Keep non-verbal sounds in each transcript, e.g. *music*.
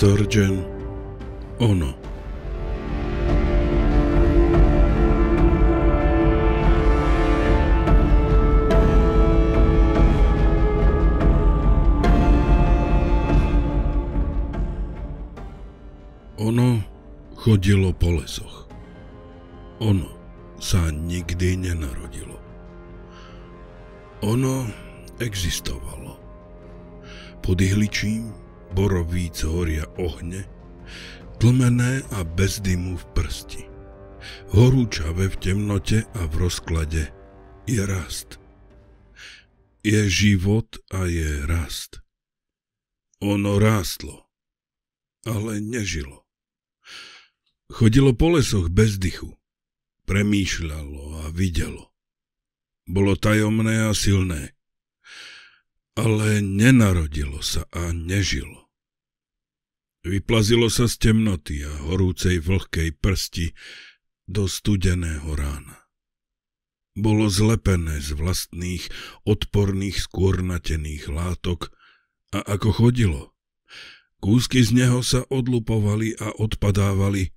Sturgeon Ono Ono chodilo po lesoch. Ono sa nikdy nenarodilo. Ono existovalo. Pod ihličím borovíc horia ohne, tlmené a bez dymu v prsti. Horúčavé v temnote a v rozklade je rast. Je život a je rast. Ono rástlo, ale nežilo. Chodilo po lesoch bez dychu. Premýšľalo a videlo. Bolo tajomné a silné ale nenarodilo sa a nežilo. Vyplazilo sa z temnoty a horúcej vlhkej prsti do studeného rána. Bolo zlepené z vlastných, odporných, skôrnatených látok a ako chodilo. Kúsky z neho sa odlupovali a odpadávali,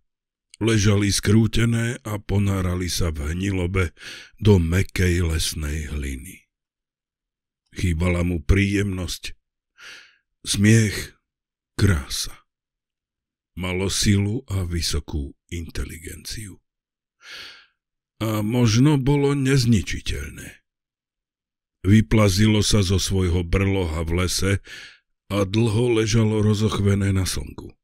ležali skrútené a ponárali sa v hnilobe do mekej lesnej hliny chýbala mu príjemnosť, smiech, krása. Malo silu a vysokú inteligenciu. A možno bolo nezničiteľné. Vyplazilo sa zo svojho brloha v lese a dlho ležalo rozochvené na slnku.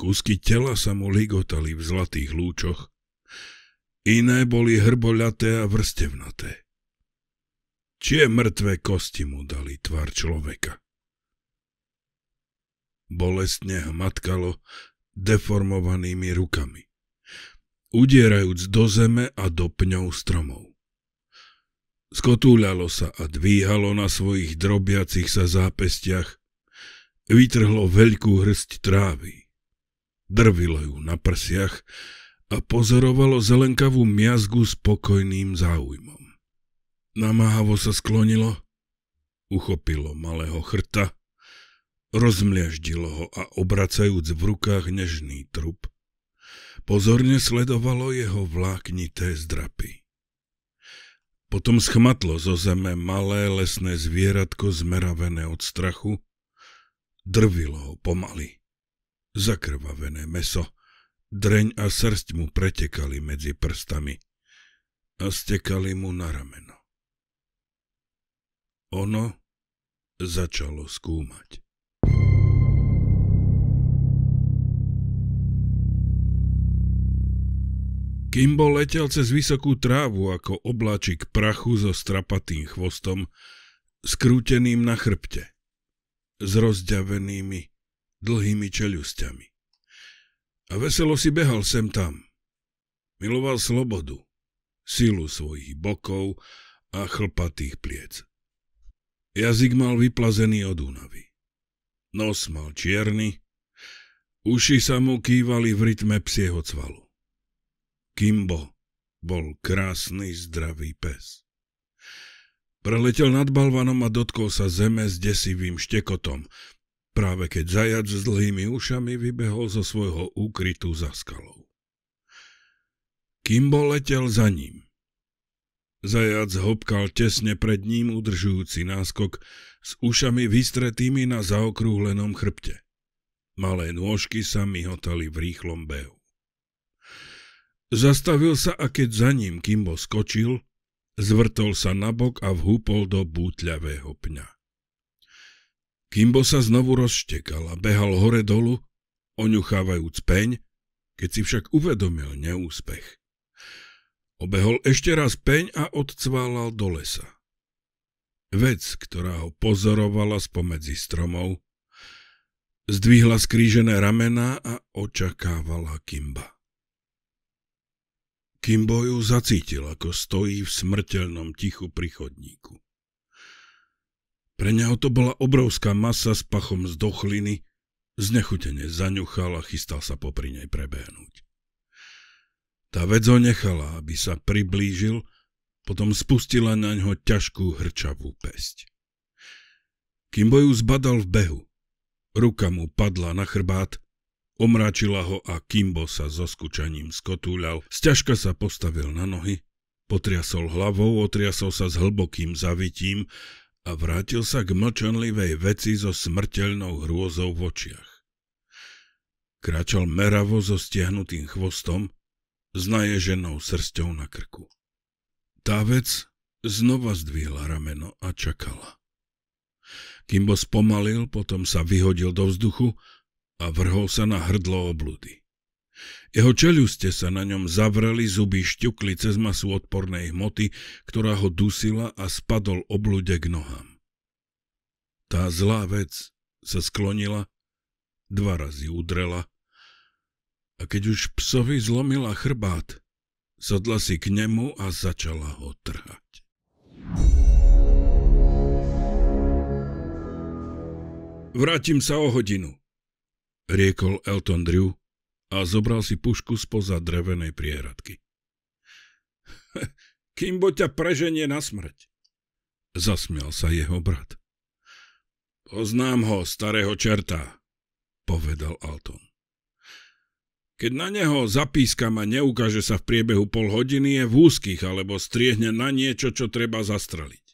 Kúsky tela sa mu ligotali v zlatých lúčoch, iné boli hrboľaté a vrstevnaté. Čie mŕtve kosti mu dali tvár človeka. Bolestne hmatkalo deformovanými rukami, udierajúc do zeme a do pňov stromov. Skotúľalo sa a dvíhalo na svojich drobiacich sa zápestiach, vytrhlo veľkú hrst trávy, drvilo ju na prsiach a pozorovalo zelenkavú miazgu spokojným záujmom. Namáhavo sa sklonilo, uchopilo malého chrta, rozmliaždilo ho a obracajúc v rukách nežný trup, pozorne sledovalo jeho vláknité zdrapy. Potom schmatlo zo zeme malé lesné zvieratko zmeravené od strachu, drvilo ho pomaly. Zakrvavené meso, dreň a srst mu pretekali medzi prstami a stekali mu na ramen. Ono začalo skúmať. Kimbo letel cez vysokú trávu ako obláčik prachu so strapatým chvostom, skrúteným na chrbte, s rozďavenými, dlhými čeľusťami. A veselo si behal sem tam. Miloval slobodu, silu svojich bokov a chlpatých pliec. Jazyk mal vyplazený od únavy. Nos mal čierny, uši sa mu kývali v rytme psieho cvalu. Kimbo bol krásny zdravý pes. Preletel nad balvanom a dotkol sa zeme s desivým štekotom, práve keď zajac s dlhými ušami vybehol zo svojho úkrytu za skalou. Kimbo letel za ním. Zajac hopkal tesne pred ním udržujúci náskok s ušami vystretými na zaokrúhlenom chrbte. Malé nôžky sa myhotali v rýchlom behu. Zastavil sa a keď za ním Kimbo skočil, zvrtol sa nabok a vhúpol do bútľavého pňa. Kimbo sa znovu rozštekal a behal hore-dolu, oňuchávajúc peň, keď si však uvedomil neúspech. Obehol ešte raz peň a odcválal do lesa. Vec, ktorá ho pozorovala spomedzi stromov, zdvihla skrížené ramená a očakávala Kimba. Kimbo ju zacítil, ako stojí v smrteľnom tichu pri chodníku. Pre neho to bola obrovská masa s pachom z dochliny, znechutene zaňuchal a chystal sa popri nej prebehnúť. Tá vec ho nechala, aby sa priblížil, potom spustila na ňo ťažkú hrčavú pesť. Kimbo ju zbadal v behu. Ruka mu padla na chrbát, omráčila ho a Kimbo sa so skučaním skotúľal. Zťažka sa postavil na nohy, potriasol hlavou, otriasol sa s hlbokým zavitím a vrátil sa k mlčanlivej veci so smrteľnou hrôzou v očiach. Kráčal meravo so stiahnutým chvostom, s naježenou srstou na krku. Tá vec znova zdvihla rameno a čakala. Kimbo spomalil, potom sa vyhodil do vzduchu a vrhol sa na hrdlo oblúdy. Jeho čeľuste sa na ňom zavreli, zuby šťukli cez masu odpornej hmoty, ktorá ho dusila a spadol oblúde k nohám. Tá zlá vec sa sklonila, dva razy udrela a keď už psovi zlomila chrbát, sadla si k nemu a začala ho trhať. Vrátim sa o hodinu, riekol Elton Drew a zobral si pušku spoza drevenej prieradky. *laughs* Kimbo ťa preženie na smrť, zasmial sa jeho brat. Poznám ho, starého čerta, povedal Alton. Keď na neho zapískam a neukáže sa v priebehu pol hodiny, je v úzkých alebo striehne na niečo, čo treba zastreliť.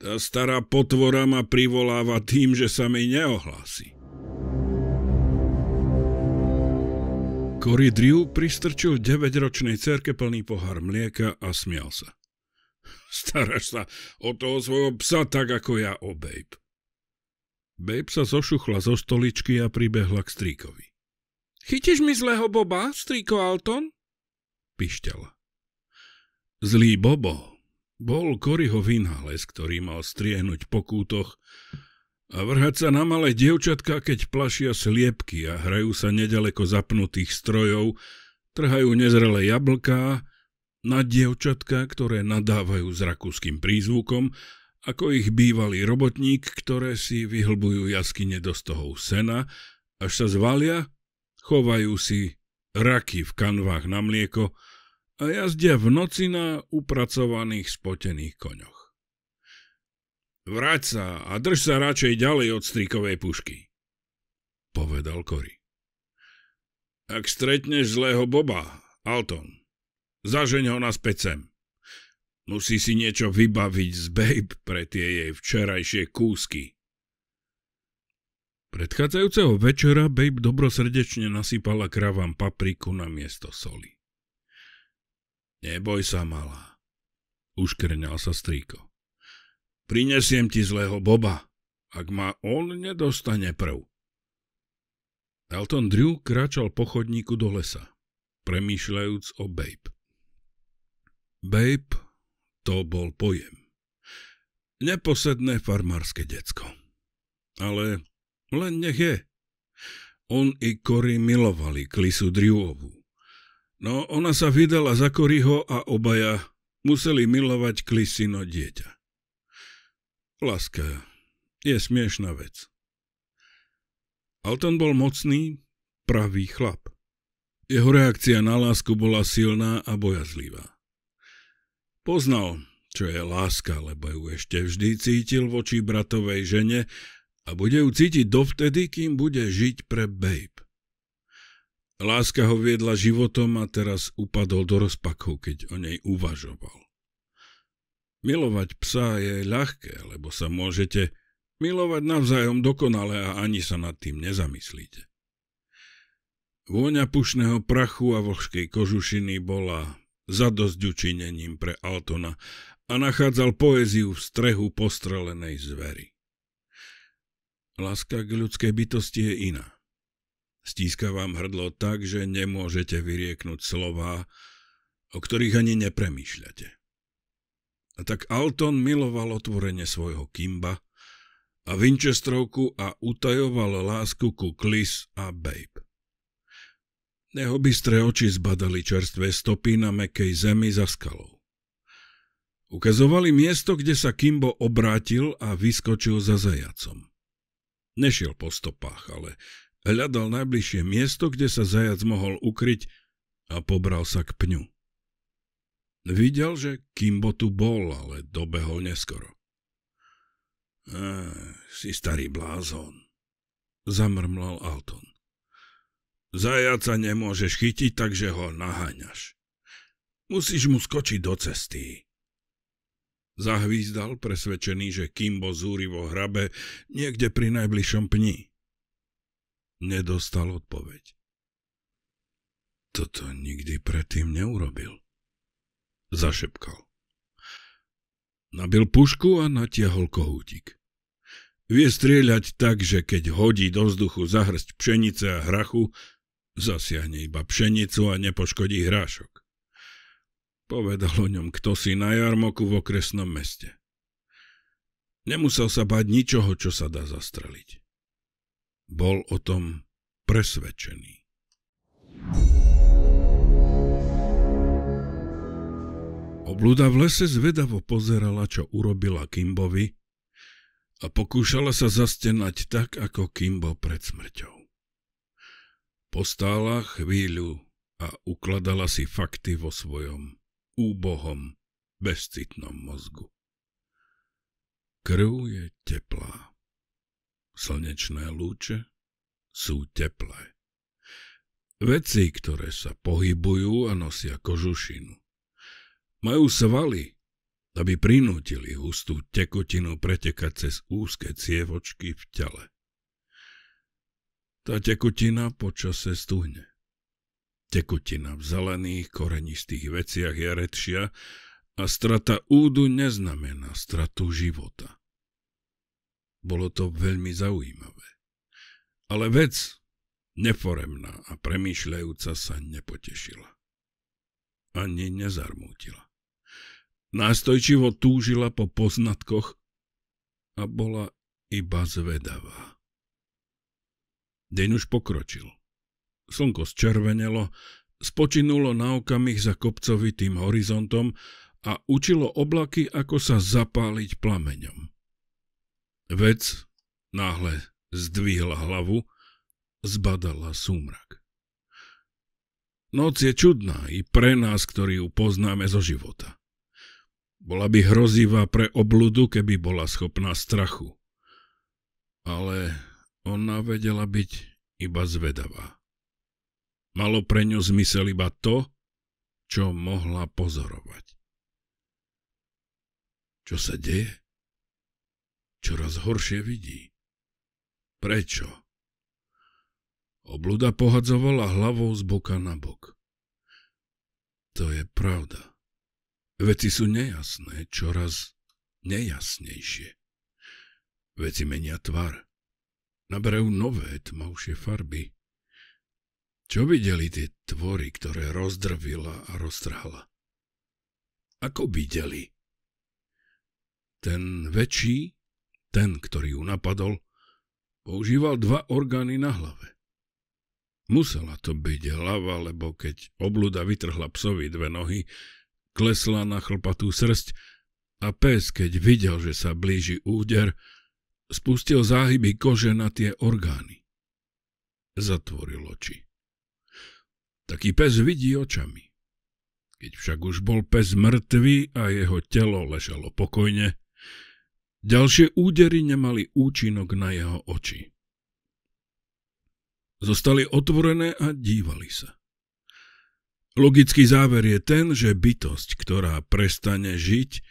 Tá stará potvora ma privoláva tým, že sa mi neohlási. Cory Drew pristrčil 9-ročnej cerke plný pohár mlieka a smial sa. *laughs* Staráš sa o toho svojho psa tak ako ja o Babe. Babe sa zošuchla zo stoličky a pribehla k stríkovi. Chytíš mi zlého Boba, strýko Alton? Pišťal. Zlý Bobo bol Koryho vynález, ktorý mal striehnúť po kútoch a vrhať sa na malé dievčatka, keď plašia sliepky a hrajú sa nedaleko zapnutých strojov, trhajú nezrelé jablká na dievčatka, ktoré nadávajú s rakúskym prízvukom, ako ich bývalý robotník, ktoré si vyhlbujú jaskyne do stohov sena, až sa zvalia chovajú si raky v kanvách na mlieko a jazdia v noci na upracovaných spotených koňoch. Vráť sa a drž sa radšej ďalej od strikovej pušky, povedal Kory. Ak stretneš zlého Boba, Alton, zažeň ho naspäť sem. Musí si niečo vybaviť z Babe pre tie jej včerajšie kúsky. Predchádzajúceho večera Babe dobrosrdečne nasypala kravám papriku na miesto soli. Neboj sa, malá, uškrňal sa strýko. Prinesiem ti zlého Boba, ak ma on nedostane prv. Elton Drew kráčal po chodníku do lesa, premýšľajúc o Babe. Babe to bol pojem. Neposedné farmárske decko. Ale len nech je. On i Kory milovali Klisu Driuovu. No ona sa vydala za Koryho a obaja museli milovať Klisino dieťa. Láska je smiešná vec. Alton bol mocný, pravý chlap. Jeho reakcia na lásku bola silná a bojazlivá. Poznal, čo je láska, lebo ju ešte vždy cítil voči bratovej žene a bude ju cítiť dovtedy, kým bude žiť pre Babe. Láska ho viedla životom a teraz upadol do rozpakov, keď o nej uvažoval. Milovať psa je ľahké, lebo sa môžete milovať navzájom dokonale a ani sa nad tým nezamyslíte. Vôňa pušného prachu a vlhkej kožušiny bola zadosť učinením pre Altona a nachádzal poéziu v strehu postrelenej zvery. Láska k ľudskej bytosti je iná. Stíska vám hrdlo tak, že nemôžete vyrieknúť slová, o ktorých ani nepremýšľate. A tak Alton miloval otvorenie svojho Kimba a Winchesterovku a utajoval lásku ku Klis a Babe. Jeho bystré oči zbadali čerstvé stopy na mekej zemi za skalou. Ukazovali miesto, kde sa Kimbo obrátil a vyskočil za zajacom. Nešiel po stopách, ale hľadal najbližšie miesto, kde sa zajac mohol ukryť a pobral sa k pňu. Videl, že Kimbo tu bol, ale dobehol neskoro. Ech, si starý blázon, zamrmlal Alton. Zajaca nemôžeš chytiť, takže ho naháňaš. Musíš mu skočiť do cesty. Zahvízdal presvedčený, že Kimbo vo hrabe niekde pri najbližšom pni. Nedostal odpoveď. Toto nikdy predtým neurobil. Zašepkal. Nabil pušku a natiahol kohútik. Vie strieľať tak, že keď hodí do vzduchu zahrsť pšenice a hrachu, zasiahne iba pšenicu a nepoškodí hrášok. Povedal o ňom kto si na jarmoku v okresnom meste. Nemusel sa báť ničoho, čo sa dá zastreliť. Bol o tom presvedčený. Oblúda v lese zvedavo pozerala, čo urobila Kimbovi a pokúšala sa zastenať tak, ako Kimbo pred smrťou. Postála chvíľu a ukladala si fakty vo svojom úbohom, bezcitnom mozgu. Krv je teplá. Slnečné lúče sú teplé. Veci, ktoré sa pohybujú a nosia kožušinu. Majú svaly, aby prinútili hustú tekutinu pretekať cez úzke cievočky v tele. Tá tekutina počase stuhne. Tekutina v zelených, korenistých veciach je redšia a strata údu neznamená stratu života. Bolo to veľmi zaujímavé. Ale vec, neforemná a premýšľajúca sa nepotešila. Ani nezarmútila. Nástojčivo túžila po poznatkoch a bola iba zvedavá. Deň už pokročil. Slnko zčervenelo, spočinulo na okamih za kopcovitým horizontom a učilo oblaky, ako sa zapáliť plameňom. Vec náhle zdvihla hlavu, zbadala súmrak. Noc je čudná i pre nás, ktorí ju poznáme zo života. Bola by hrozivá pre obludu, keby bola schopná strachu. Ale ona vedela byť iba zvedavá. Malo pre ňu zmysel iba to, čo mohla pozorovať. Čo sa deje? Čoraz horšie vidí. Prečo? Obluda pohadzovala hlavou z boka na bok. To je pravda. Veci sú nejasné, čoraz nejasnejšie. Veci menia tvar. Naberajú nové, tmavšie farby. Čo videli tie tvory, ktoré rozdrvila a roztrhala? Ako videli? Ten väčší, ten, ktorý ju napadol, používal dva orgány na hlave. Musela to byť hlava, lebo keď obluda vytrhla psovi dve nohy, klesla na chlpatú srst a pes, keď videl, že sa blíži úder, spustil záhyby kože na tie orgány. Zatvoril oči. Taký pes vidí očami. Keď však už bol pes mŕtvý a jeho telo ležalo pokojne, ďalšie údery nemali účinok na jeho oči. Zostali otvorené a dívali sa. Logický záver je ten, že bytosť, ktorá prestane žiť,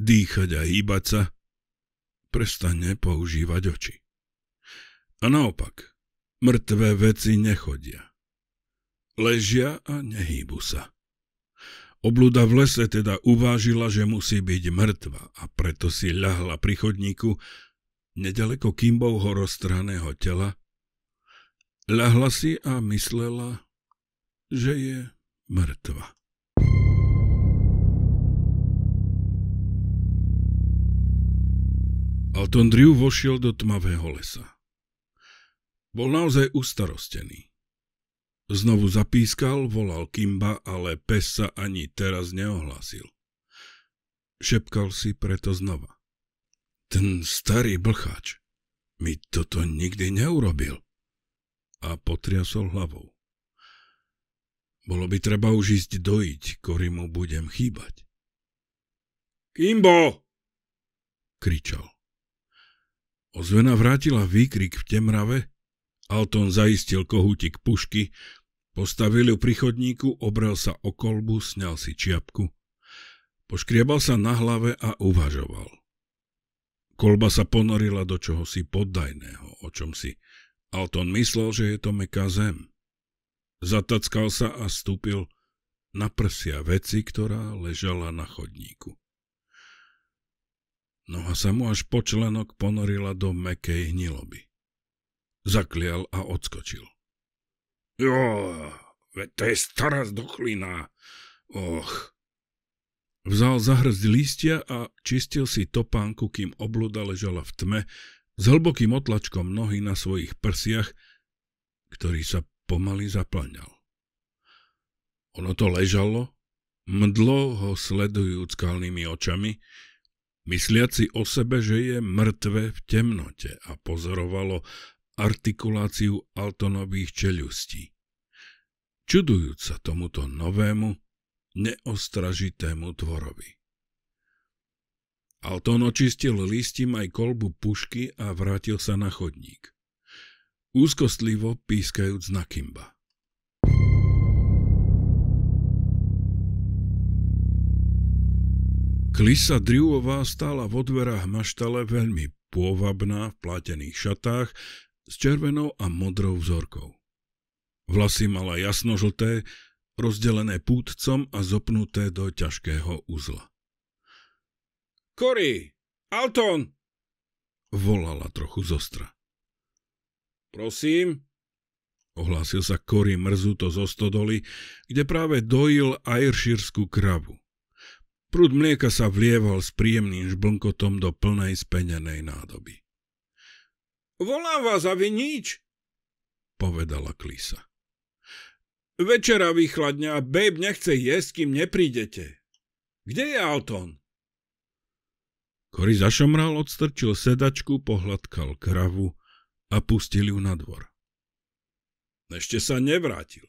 dýchať a hýbať sa, prestane používať oči. A naopak, mŕtvé veci nechodia. Ležia a nehýbu sa. Oblúda v lese teda uvážila, že musí byť mŕtva a preto si ľahla pri chodníku nedaleko Kimbovho roztraného tela. Ľahla si a myslela, že je mŕtva. Alton Drew vošiel do tmavého lesa. Bol naozaj ustarostený. Znovu zapískal, volal Kimba, ale pes sa ani teraz neohlasil. Šepkal si preto znova. Ten starý blcháč mi toto nikdy neurobil. A potriasol hlavou. Bolo by treba už ísť dojiť, mu budem chýbať. Kimbo! kričal. Ozvena vrátila výkrik v temrave Alton zaistil kohútik pušky, postavil ju pri chodníku, obral sa o kolbu, sňal si čiapku. Poškriebal sa na hlave a uvažoval. Kolba sa ponorila do čohosi poddajného, o čom si Alton myslel, že je to meká zem. Zatackal sa a stúpil na prsia veci, ktorá ležala na chodníku. Noha sa mu až po členok ponorila do mekej hniloby zaklial a odskočil. Jo, veď to je stará zduchlina. Och. Vzal zahrzd lístia a čistil si topánku, kým obluda ležala v tme, s hlbokým otlačkom nohy na svojich prsiach, ktorý sa pomaly zaplňal. Ono to ležalo, mdlo ho sledujúc skalnými očami, mysliaci o sebe, že je mŕtve v temnote a pozorovalo, artikuláciu altonových čeľustí. Čudujúc sa tomuto novému, neostražitému tvorovi. Alton očistil listím aj kolbu pušky a vrátil sa na chodník. Úzkostlivo pískajúc na Kimba. Klisa Driuová stála vo dverách maštale veľmi pôvabná v plátených šatách s červenou a modrou vzorkou. Vlasy mala jasnožlté, rozdelené pútcom a zopnuté do ťažkého uzla. Kory! Alton! Volala trochu zostra. Prosím? Ohlásil sa Kory mrzuto zo stodoly, kde práve dojil ajršírskú kravu. Prúd mlieka sa vlieval s príjemným žblnkotom do plnej spenenej nádoby. Volám vás a vy nič, povedala Klisa. Večera vychladňa, babe nechce jesť, kým neprídete. Kde je Alton? Kory zašomral, odstrčil sedačku, pohľadkal kravu a pustil ju na dvor. Ešte sa nevrátil.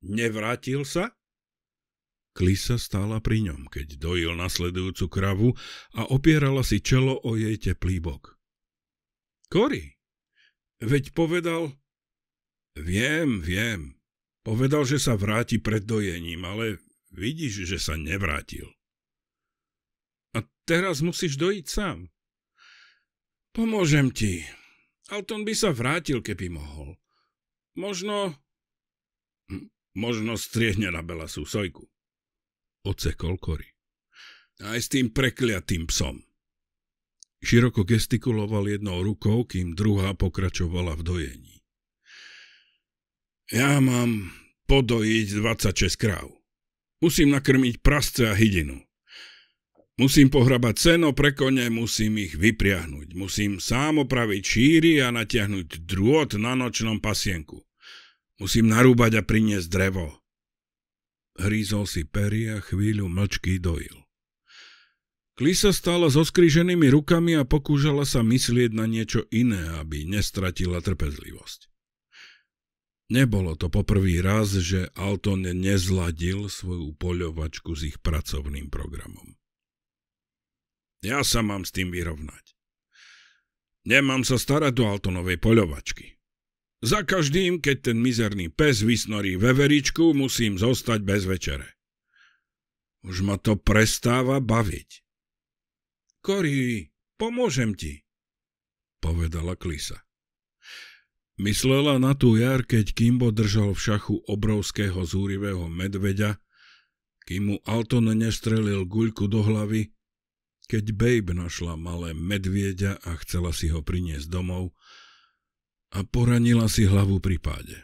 Nevrátil sa? Klisa stála pri ňom, keď dojil nasledujúcu kravu a opierala si čelo o jej teplý bok. Kory, veď povedal... Viem, viem. Povedal, že sa vráti pred dojením, ale vidíš, že sa nevrátil. A teraz musíš dojiť sám. Pomôžem ti. Alton by sa vrátil, keby mohol. Možno... Hm, možno striehne na Belasú sojku. Ocekol Kory. Aj s tým prekliatým psom. Široko gestikuloval jednou rukou, kým druhá pokračovala v dojení. Ja mám podojiť 26 kráv. Musím nakrmiť prasce a hydinu. Musím pohrabať seno pre kone, musím ich vypriahnuť. Musím sám opraviť šíry a natiahnuť drôt na nočnom pasienku. Musím narúbať a priniesť drevo. Hrízol si pery a chvíľu mlčky dojil. Klisa stála so skríženými rukami a pokúšala sa myslieť na niečo iné, aby nestratila trpezlivosť. Nebolo to poprvý raz, že Alton nezladil svoju poľovačku s ich pracovným programom. Ja sa mám s tým vyrovnať. Nemám sa starať do Altonovej poľovačky. Za každým, keď ten mizerný pes vysnorí veveričku, musím zostať bez večere. Už ma to prestáva baviť. Kori, pomôžem ti, povedala Klisa. Myslela na tú jar, keď Kimbo držal v šachu obrovského zúrivého medveďa, kým mu Alton nestrelil guľku do hlavy, keď Babe našla malé medvieďa a chcela si ho priniesť domov a poranila si hlavu pri páde.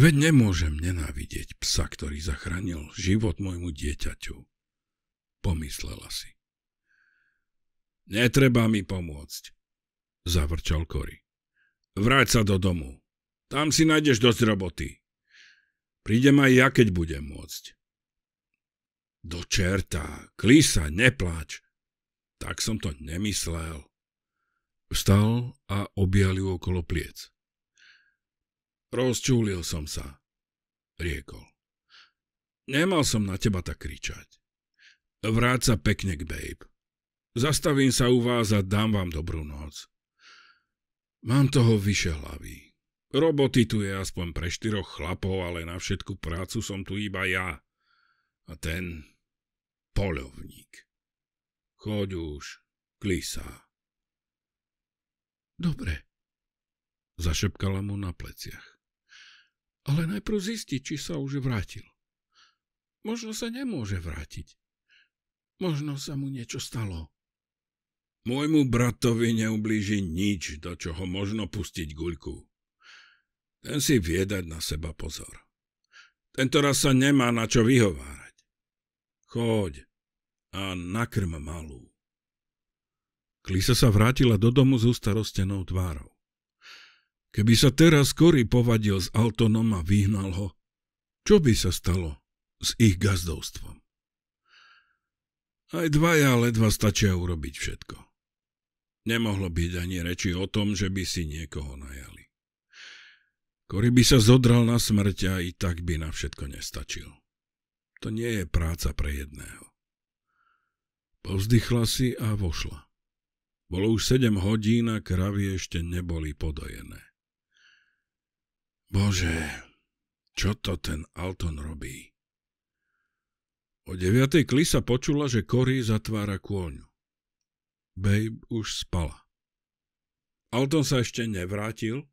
Veď nemôžem nenávidieť psa, ktorý zachránil život môjmu dieťaťu, pomyslela si. Netreba mi pomôcť, zavrčal Kory. Vráť sa do domu. Tam si nájdeš dosť roboty. Prídem aj ja, keď budem môcť. Do čerta, klísa, nepláč. Tak som to nemyslel. Vstal a objal ju okolo pliec. Rozčúlil som sa, riekol. Nemal som na teba tak kričať. Vráť sa pekne k babe. Zastavím sa u vás a dám vám dobrú noc. Mám toho vyše hlavy. Roboty tu je aspoň pre štyroch chlapov, ale na všetku prácu som tu iba ja. A ten polovník. Choď už, klisa. Dobre, zašepkala mu na pleciach. Ale najprv zisti, či sa už vrátil. Možno sa nemôže vrátiť. Možno sa mu niečo stalo. Môjmu bratovi neublíži nič, do čoho možno pustiť guľku. Ten si viedať na seba pozor. Tento raz sa nemá na čo vyhovárať. Choď a nakrm malú. Klisa sa vrátila do domu s ustarostenou tvárou. Keby sa teraz Kory povadil s Altonom a vyhnal ho, čo by sa stalo s ich gazdovstvom? Aj dvaja ledva stačia urobiť všetko. Nemohlo byť ani reči o tom, že by si niekoho najali. Kory by sa zodral na smrť a i tak by na všetko nestačil. To nie je práca pre jedného. Povzdychla si a vošla. Bolo už sedem hodín a kravy ešte neboli podojené. Bože, čo to ten Alton robí? O deviatej klisa počula, že Kory zatvára kôňu. Babe už spala. Alton sa ešte nevrátil?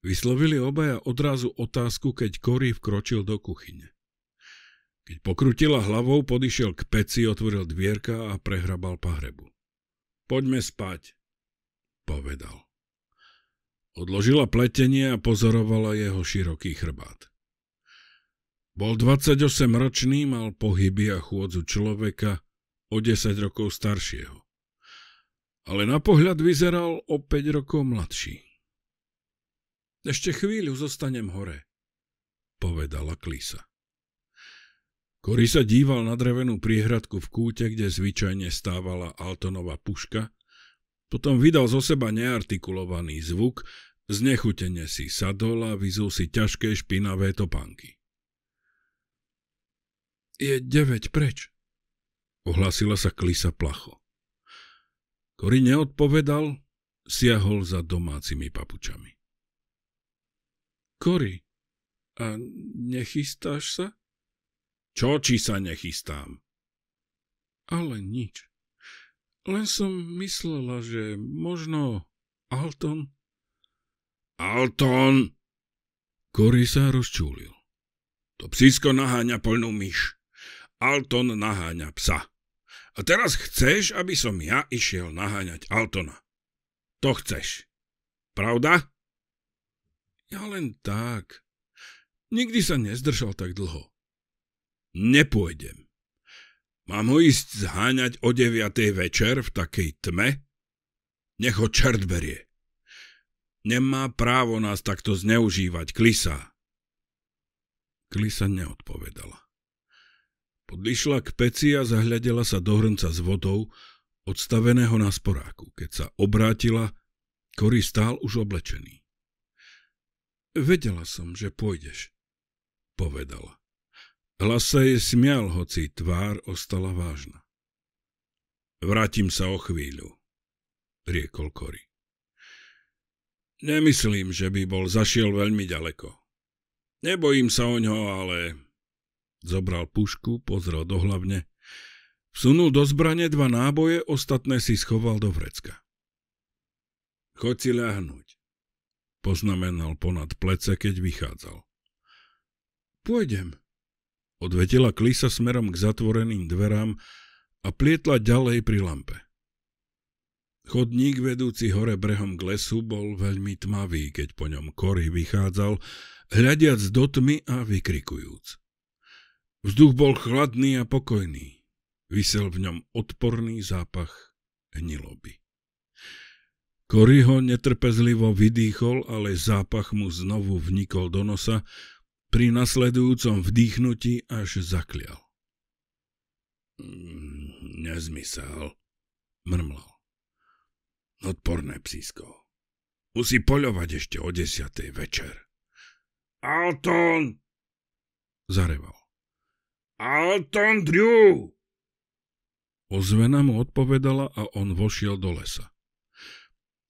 Vyslovili obaja odrazu otázku, keď Cory vkročil do kuchyne. Keď pokrutila hlavou, podišiel k peci, otvoril dvierka a prehrabal pahrebu. Poďme spať, povedal. Odložila pletenie a pozorovala jeho široký chrbát. Bol 28 ročný, mal pohyby a chôdzu človeka, o 10 rokov staršieho. Ale na pohľad vyzeral o 5 rokov mladší. Ešte chvíľu zostanem hore, povedala Klisa. Kory sa díval na drevenú priehradku v kúte, kde zvyčajne stávala Altonová puška, potom vydal zo seba neartikulovaný zvuk, znechutene si sadol a vyzul si ťažké špinavé topánky. Je 9 preč, Ohlásila sa klisa placho. Kori neodpovedal, siahol za domácimi papučami. Kori, a nechystáš sa? Čo či sa nechystám? Ale nič. Len som myslela, že možno Alton... Alton! Kory sa rozčúlil. To psisko naháňa poľnú myš. Alton naháňa psa. A teraz chceš, aby som ja išiel naháňať Altona. To chceš. Pravda? Ja len tak. Nikdy sa nezdržal tak dlho. Nepôjdem. Mám ho ísť zháňať o 9. večer v takej tme? Nech ho čert berie. Nemá právo nás takto zneužívať, Klisa. Klisa neodpovedala. Podlišla k peci a zahľadela sa do hrnca s vodou, odstaveného na sporáku. Keď sa obrátila, Kory stál už oblečený. Vedela som, že pôjdeš, povedala. Hlas sa jej smial, hoci tvár ostala vážna. Vrátim sa o chvíľu, riekol Kory. Nemyslím, že by bol zašiel veľmi ďaleko. Nebojím sa o ňo, ale Zobral pušku, pozrel do hlavne. Vsunul do zbrane dva náboje, ostatné si schoval do vrecka. Choď si ľahnuť, poznamenal ponad plece, keď vychádzal. Pôjdem, odvetila klisa smerom k zatvoreným dverám a plietla ďalej pri lampe. Chodník vedúci hore brehom k lesu bol veľmi tmavý, keď po ňom Kory vychádzal, hľadiac do tmy a vykrikujúc. Vzduch bol chladný a pokojný. Vysel v ňom odporný zápach hniloby. Kory ho netrpezlivo vydýchol, ale zápach mu znovu vnikol do nosa, pri nasledujúcom vdýchnutí až zaklial. Mm, nezmysel, mrmlal. Odporné psísko. Musí poľovať ešte o desiatej večer. Alton! Zareval. Alton Drew! Ozvena mu odpovedala a on vošiel do lesa.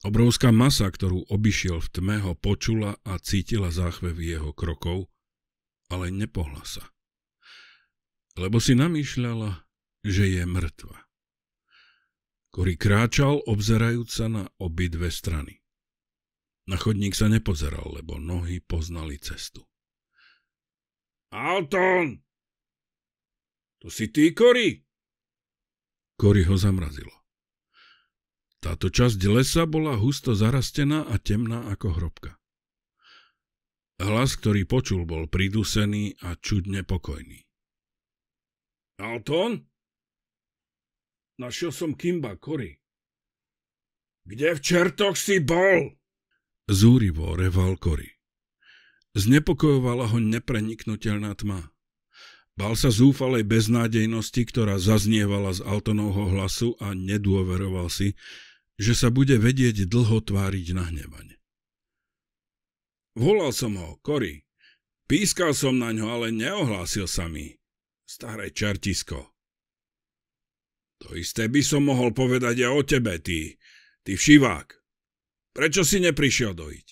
Obrovská masa, ktorú obišiel v tme, ho počula a cítila záchvev jeho krokov, ale nepohla sa. Lebo si namýšľala, že je mŕtva. Kory kráčal, obzerajúc sa na obidve strany. Na chodník sa nepozeral, lebo nohy poznali cestu. Alton! To si ty, Kory? Kory ho zamrazilo. Táto časť lesa bola husto zarastená a temná ako hrobka. Hlas, ktorý počul, bol pridusený a čudne pokojný. Alton? Našiel som Kimba, Kory. Kde v čertoch si bol? Zúrivo reval Kory. Znepokojovala ho nepreniknutelná tma. Bál sa zúfalej beznádejnosti, ktorá zaznievala z Altonovho hlasu a nedôveroval si, že sa bude vedieť dlho tváriť na nahnevane. Volal som ho, Kory. Pískal som na ňo, ale neohlásil sa mi. Staré čartisko. To isté by som mohol povedať aj o tebe, ty, ty všivák. Prečo si neprišiel dojiť?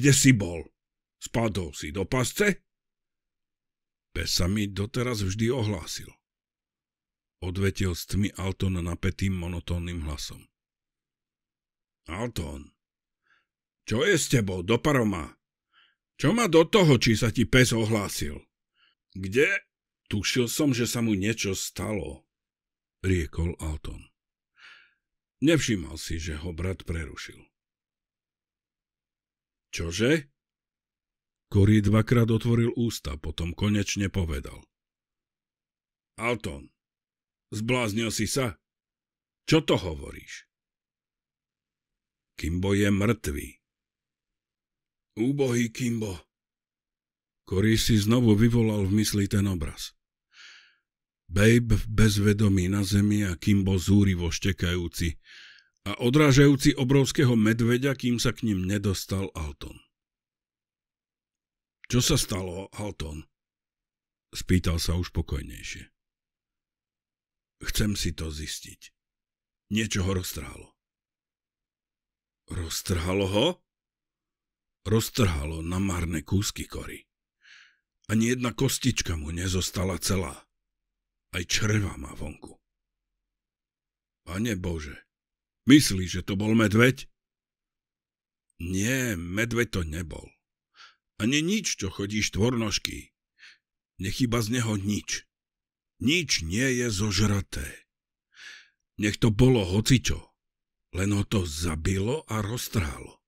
Kde si bol? Spadol si do pasce? Pes sa mi doteraz vždy ohlásil. Odvetil s tmy Alton napätým monotónnym hlasom. Alton, čo je s tebou, do paroma? Čo má do toho, či sa ti pes ohlásil? Kde? Tušil som, že sa mu niečo stalo, riekol Alton. Nevšímal si, že ho brat prerušil. Čože? Kory dvakrát otvoril ústa, potom konečne povedal. Alton, zbláznil si sa? Čo to hovoríš? Kimbo je mŕtvý. Úbohý Kimbo. Kory si znovu vyvolal v mysli ten obraz. Babe bezvedomý na zemi a Kimbo zúrivo štekajúci a odrážajúci obrovského medveďa, kým sa k ním nedostal Alton. Čo sa stalo, Halton? Spýtal sa už pokojnejšie. Chcem si to zistiť. Niečo ho roztrhalo. Roztrhalo ho? Roztrhalo na marné kúsky kory. Ani jedna kostička mu nezostala celá. Aj črva má vonku. Pane Bože, myslíš, že to bol medveď? Nie, medveď to nebol. Ani nič, čo chodí štvornožky. Nechyba z neho nič. Nič nie je zožraté. Nech to bolo hocičo, len ho to zabilo a roztrhalo.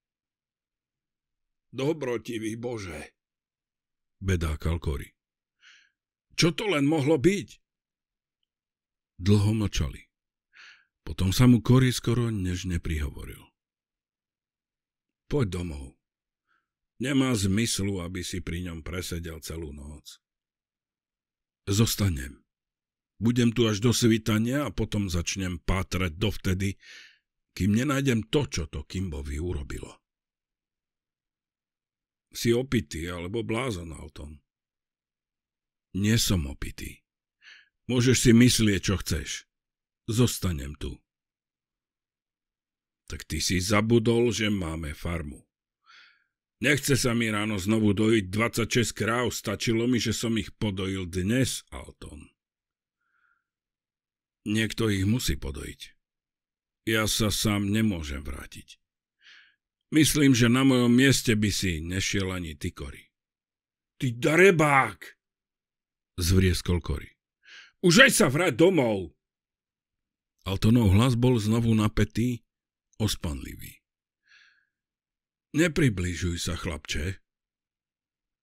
Dobrotivý Bože, bedá Kalkory. Čo to len mohlo byť? Dlho mlčali. Potom sa mu Kory skoro nežne prihovoril. Poď domov, Nemá zmyslu, aby si pri ňom presedel celú noc. Zostanem. Budem tu až do svitania a potom začnem pátrať dovtedy, kým nenájdem to, čo to Kimbovi urobilo. Si opitý alebo blázon, Alton? Nie som opitý. Môžeš si myslieť, čo chceš. Zostanem tu. Tak ty si zabudol, že máme farmu. Nechce sa mi ráno znovu dojiť 26 kráv, stačilo mi, že som ich podojil dnes, Alton. Niekto ich musí podojiť. Ja sa sám nemôžem vrátiť. Myslím, že na mojom mieste by si nešiel ani ty, Kory. Ty darebák! Zvrieskol Kory. Už aj sa vrať domov! Altonov hlas bol znovu napätý, ospanlivý. Nepribližuj sa, chlapče.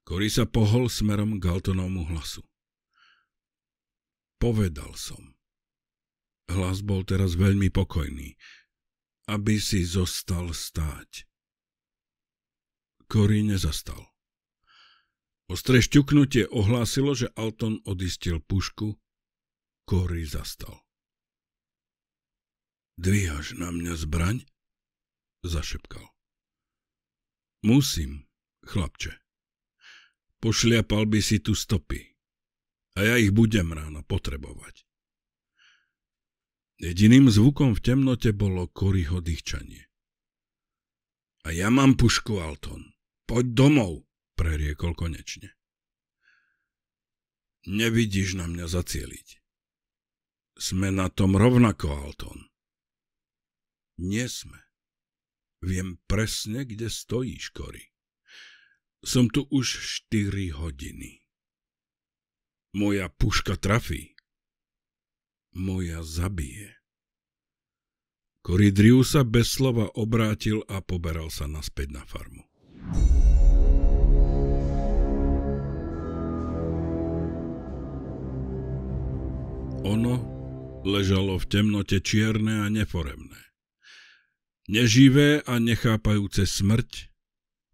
Kory sa pohol smerom k Galtonovmu hlasu. Povedal som. Hlas bol teraz veľmi pokojný. Aby si zostal stáť. Kory nezastal. Ostré šťuknutie ohlásilo, že Alton odistil pušku. Kory zastal. Dvíhaš na mňa zbraň? Zašepkal. Musím, chlapče. Pošliapal by si tu stopy. A ja ich budem ráno potrebovať. Jediným zvukom v temnote bolo Koryho dýchčanie. A ja mám pušku, Alton. Poď domov, preriekol konečne. Nevidíš na mňa zacieliť. Sme na tom rovnako, Alton. Nie sme. Viem presne, kde stojíš, Kory. Som tu už 4 hodiny. Moja puška trafí. Moja zabije. Koridriu sa bez slova obrátil a poberal sa naspäť na farmu. Ono ležalo v temnote čierne a neforemné neživé a nechápajúce smrť,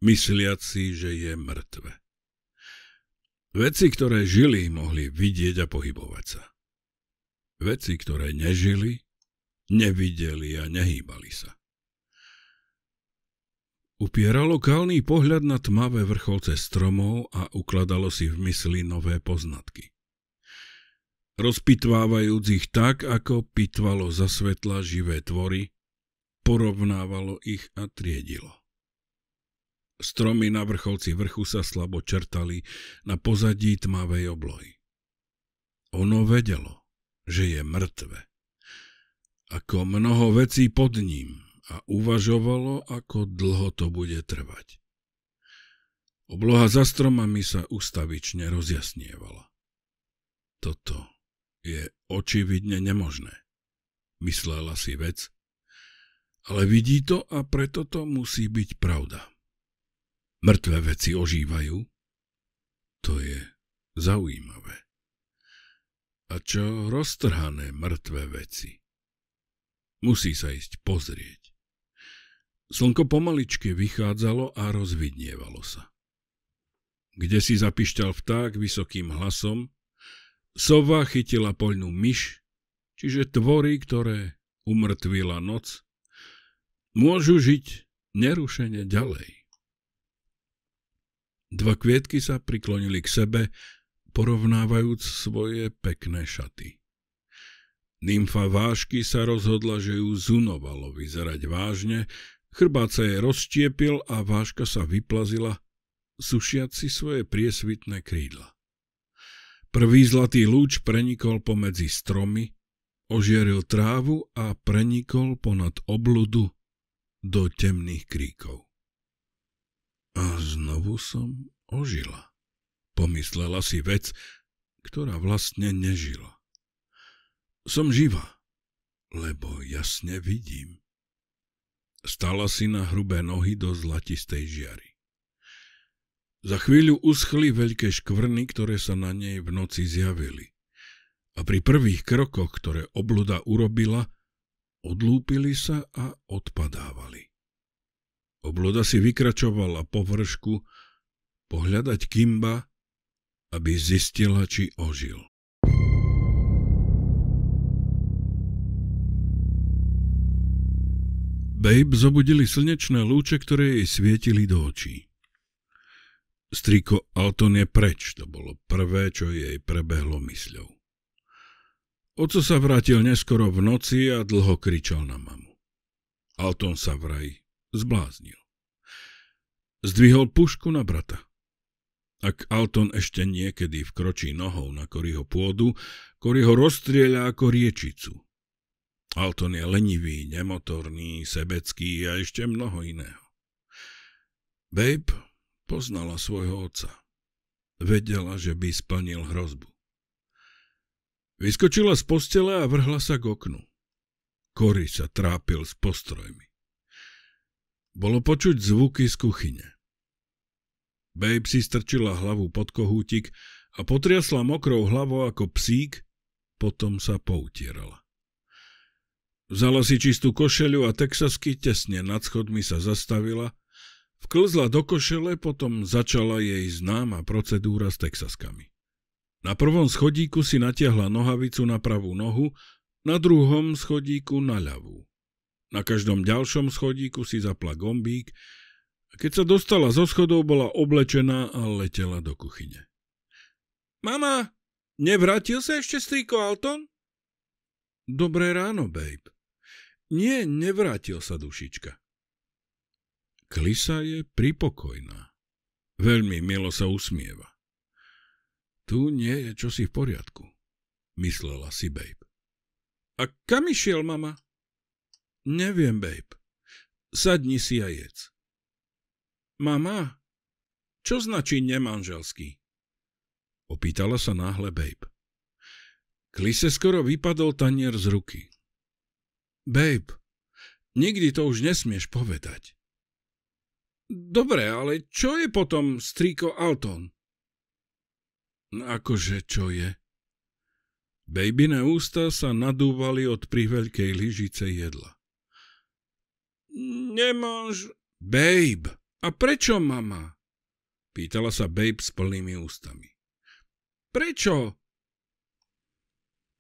mysliaci, si, že je mŕtve. Veci, ktoré žili, mohli vidieť a pohybovať sa. Veci, ktoré nežili, nevideli a nehýbali sa. Upiera lokálny pohľad na tmavé vrcholce stromov a ukladalo si v mysli nové poznatky. Rozpitvávajúc ich tak, ako pitvalo za svetla živé tvory, porovnávalo ich a triedilo. Stromy na vrcholci vrchu sa slabo čertali na pozadí tmavej oblohy. Ono vedelo, že je mŕtve. Ako mnoho vecí pod ním a uvažovalo, ako dlho to bude trvať. Obloha za stromami sa ustavične rozjasnievala. Toto je očividne nemožné, myslela si vec ale vidí to a preto to musí byť pravda. Mŕtve veci ožívajú. To je zaujímavé. A čo roztrhané mŕtve veci? Musí sa ísť pozrieť. Slnko pomaličky vychádzalo a rozvidnievalo sa. Kde si zapišťal vták vysokým hlasom, sova chytila poľnú myš, čiže tvory, ktoré umrtvila noc, môžu žiť nerušene ďalej. Dva kvietky sa priklonili k sebe, porovnávajúc svoje pekné šaty. Nymfa vášky sa rozhodla, že ju zunovalo vyzerať vážne, chrbát sa jej rozštiepil a váška sa vyplazila, sušiaci si svoje priesvitné krídla. Prvý zlatý lúč prenikol pomedzi stromy, ožieril trávu a prenikol ponad obludu do temných kríkov. A znovu som ožila, pomyslela si vec, ktorá vlastne nežila. Som živa, lebo jasne vidím. Stala si na hrubé nohy do zlatistej žiary. Za chvíľu uschli veľké škvrny, ktoré sa na nej v noci zjavili. A pri prvých krokoch, ktoré obluda urobila, odlúpili sa a odpadávali. Obloda si vykračovala po vršku pohľadať Kimba, aby zistila, či ožil. Babe zobudili slnečné lúče, ktoré jej svietili do očí. Striko Alton je preč, to bolo prvé, čo jej prebehlo mysľou. Oco sa vrátil neskoro v noci a dlho kričal na mamu. Alton sa vraj zbláznil. Zdvihol pušku na brata. Ak Alton ešte niekedy vkročí nohou na Koryho pôdu, Kory ho rozstrieľa ako riečicu. Alton je lenivý, nemotorný, sebecký a ešte mnoho iného. Babe poznala svojho otca. Vedela, že by splnil hrozbu. Vyskočila z postele a vrhla sa k oknu. Kory sa trápil s postrojmi. Bolo počuť zvuky z kuchyne. Babe si strčila hlavu pod kohútik a potriasla mokrou hlavou ako psík, potom sa poutierala. Vzala si čistú košeľu a texasky tesne nad schodmi sa zastavila, vklzla do košele, potom začala jej známa procedúra s texaskami. Na prvom schodíku si natiahla nohavicu na pravú nohu, na druhom schodíku na ľavú. Na každom ďalšom schodíku si zapla gombík a keď sa dostala zo schodov, bola oblečená a letela do kuchyne. Mama, nevrátil sa ešte strýko Alton? Dobré ráno, babe. Nie, nevrátil sa dušička. Klisa je pripokojná. Veľmi milo sa usmieva. Tu nie je čosi v poriadku, myslela si Babe. A kam išiel, mama? Neviem, Babe. Sadni si a jedz. Mama, čo značí nemanželský? Opýtala sa náhle Babe. Klise skoro vypadol tanier z ruky. Babe, nikdy to už nesmieš povedať. Dobre, ale čo je potom strýko Alton? No akože čo je? Babyne ústa sa nadúvali od priveľkej lyžice jedla. Nemáš, Babe, a prečo mama? Pýtala sa Babe s plnými ústami. Prečo?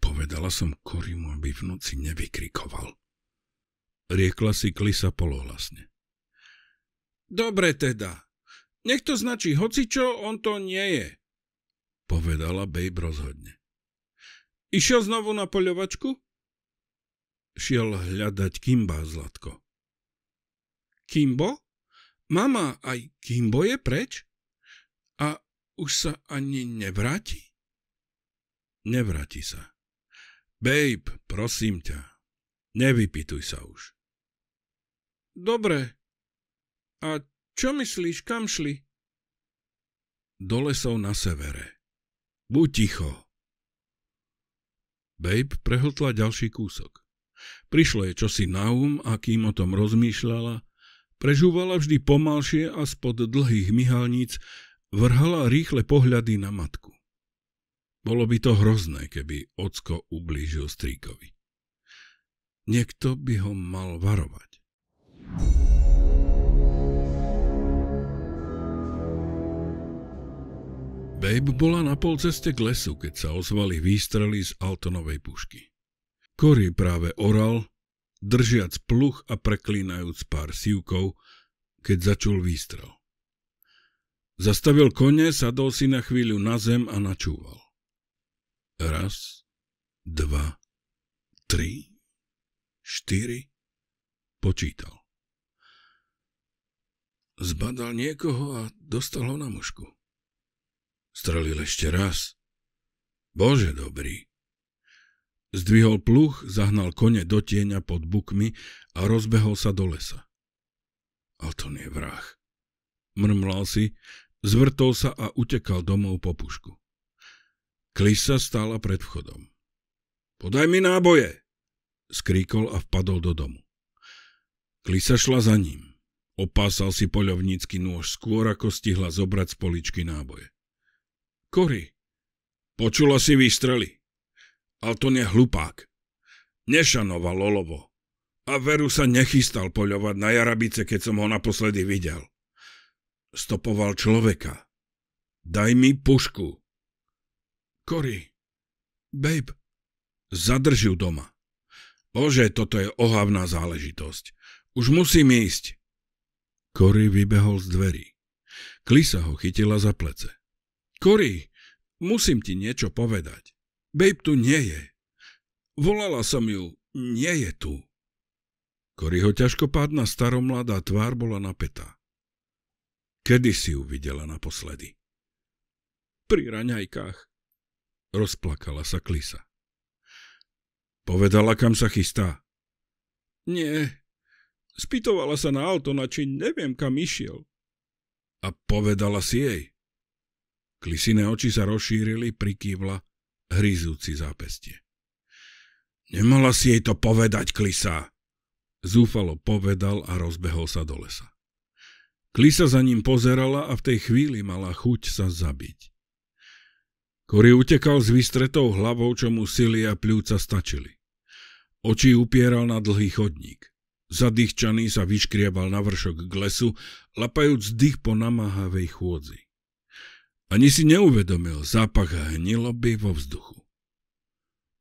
Povedala som Korimu, aby v noci nevykrikoval. Riekla si Klisa polohlasne. Dobre teda. Nech to značí hocičo, on to nie je povedala Babe rozhodne. Išiel znovu na poľovačku? Šiel hľadať Kimba, Zlatko. Kimbo? Mama, aj Kimbo je preč? A už sa ani nevráti? Nevráti sa. Babe, prosím ťa, nevypituj sa už. Dobre. A čo myslíš, kam šli? Do lesov na severe. Buď ticho. Babe prehltla ďalší kúsok. Prišlo je čosi na um a kým o tom rozmýšľala, prežúvala vždy pomalšie a spod dlhých myhalníc vrhala rýchle pohľady na matku. Bolo by to hrozné, keby ocko ublížil strýkovi. Niekto by ho mal varovať. thank you Babe bola na pol ceste k lesu, keď sa ozvali výstrely z Altonovej pušky. Cory práve oral, držiac pluch a preklínajúc pár sívkov, keď začul výstrel. Zastavil kone, sadol si na chvíľu na zem a načúval. Raz, dva, tri, štyri, počítal. Zbadal niekoho a dostal ho na mušku. Strelil ešte raz. Bože dobrý. Zdvihol pluch, zahnal kone do tieňa pod bukmi a rozbehol sa do lesa. Ale to nie vrah. Mrmlal si, zvrtol sa a utekal domov po pušku. Klisa stála pred vchodom. Podaj mi náboje! skríkol a vpadol do domu. Klisa šla za ním. Opásal si poľovnícky nôž skôr, ako stihla zobrať z poličky náboje. Kory, počula si výstrely. Ale to nie hlupák. Nešanoval Lolovo. A veru sa nechystal poľovať na jarabice, keď som ho naposledy videl. Stopoval človeka. Daj mi pušku. Kory, babe, zadržil doma. Bože, toto je ohavná záležitosť. Už musím ísť. Kory vybehol z dverí. Klisa ho chytila za plece. Kory, musím ti niečo povedať. Babe tu nie je. Volala som ju, nie je tu. ťažko pádna staromladá tvár bola napätá. Kedy si ju videla naposledy? Pri raňajkách. Rozplakala sa Klisa. Povedala, kam sa chystá. Nie. Spýtovala sa na auto, na či neviem, kam išiel. A povedala si jej. Klisiné oči sa rozšírili, prikývla, hryzúci zápestie. Nemala si jej to povedať, Klisa! Zúfalo povedal a rozbehol sa do lesa. Klisa za ním pozerala a v tej chvíli mala chuť sa zabiť. Kory utekal s vystretou hlavou, čo mu sily a pľúca stačili. Oči upieral na dlhý chodník. Zadýchčaný sa vyškrieval na vršok k lesu, lapajúc dých po namáhavej chôdzi. Ani si neuvedomil zápach hniloby vo vzduchu.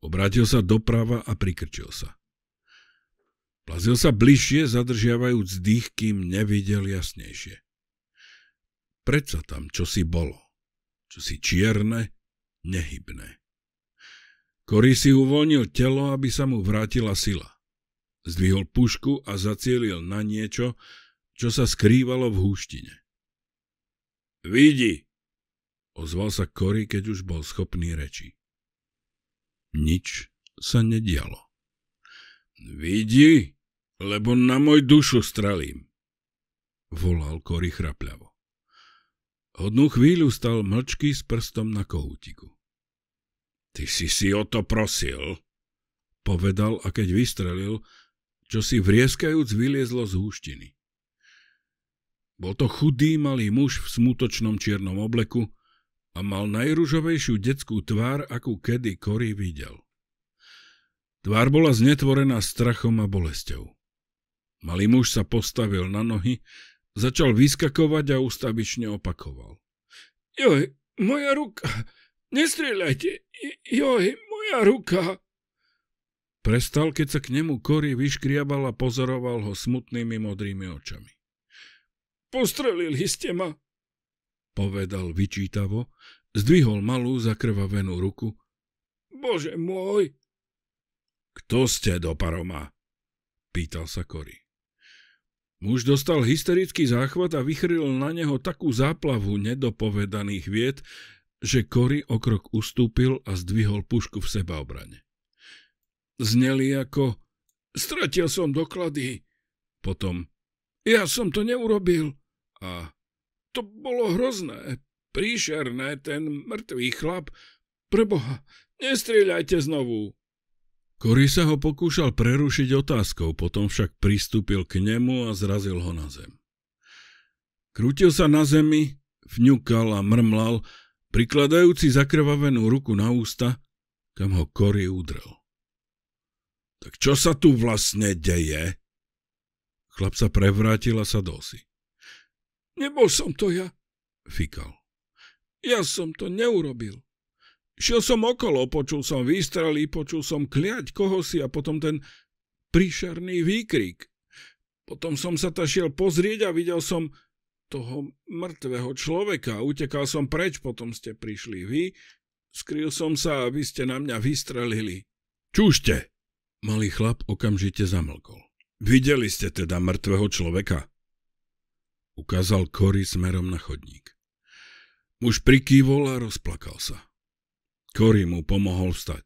Obrátil sa doprava a prikrčil sa. Plazil sa bližšie, zadržiavajúc dých, kým nevidel jasnejšie. Predsa tam čo si bolo. čo si čierne, nehybné. Kory si uvoľnil telo, aby sa mu vrátila sila. Zdvihol pušku a zacielil na niečo, čo sa skrývalo v húštine. Vidí, Ozval sa Kory, keď už bol schopný reči. Nič sa nedialo. Vidí, lebo na môj dušu strelím, volal Kory chrapľavo. Hodnú chvíľu stal mlčky s prstom na kohútiku. Ty si si o to prosil, povedal a keď vystrelil, čo si vrieskajúc vyliezlo z húštiny. Bol to chudý malý muž v smutočnom čiernom obleku, a mal najružovejšiu detskú tvár, akú kedy Kory videl. Tvár bola znetvorená strachom a bolesťou. Malý muž sa postavil na nohy, začal vyskakovať a ustavične opakoval. Joj, moja ruka, nestrieľajte, joj, moja ruka. Prestal, keď sa k nemu Kory vyškriabal a pozoroval ho smutnými modrými očami. Postrelili ste ma, povedal vyčítavo, zdvihol malú zakrvavenú ruku. Bože môj! Kto ste do paroma? Pýtal sa Kory. Muž dostal hysterický záchvat a vychril na neho takú záplavu nedopovedaných vied, že Kory o krok ustúpil a zdvihol pušku v sebaobrane. Zneli ako stratil som doklady. Potom ja som to neurobil a to bolo hrozné, príšerné, ten mŕtvý chlap. Preboha, nestrieľajte znovu. Kory sa ho pokúšal prerušiť otázkou, potom však pristúpil k nemu a zrazil ho na zem. Krútil sa na zemi, fňukal a mrmlal, prikladajúci zakrvavenú ruku na ústa, kam ho Kory udrel. Tak čo sa tu vlastne deje? Chlap sa prevrátil a sadol si. Nebol som to ja, fikal. Ja som to neurobil. Šiel som okolo, počul som výstrely, počul som kliať koho si a potom ten príšerný výkrik. Potom som sa tašiel pozrieť a videl som toho mŕtvého človeka. Utekal som preč, potom ste prišli vy. Skryl som sa a vy ste na mňa vystrelili. Čušte! Malý chlap okamžite zamlkol. Videli ste teda mŕtvého človeka? Ukázal Kory smerom na chodník. Muž prikývol a rozplakal sa. Kory mu pomohol vstať.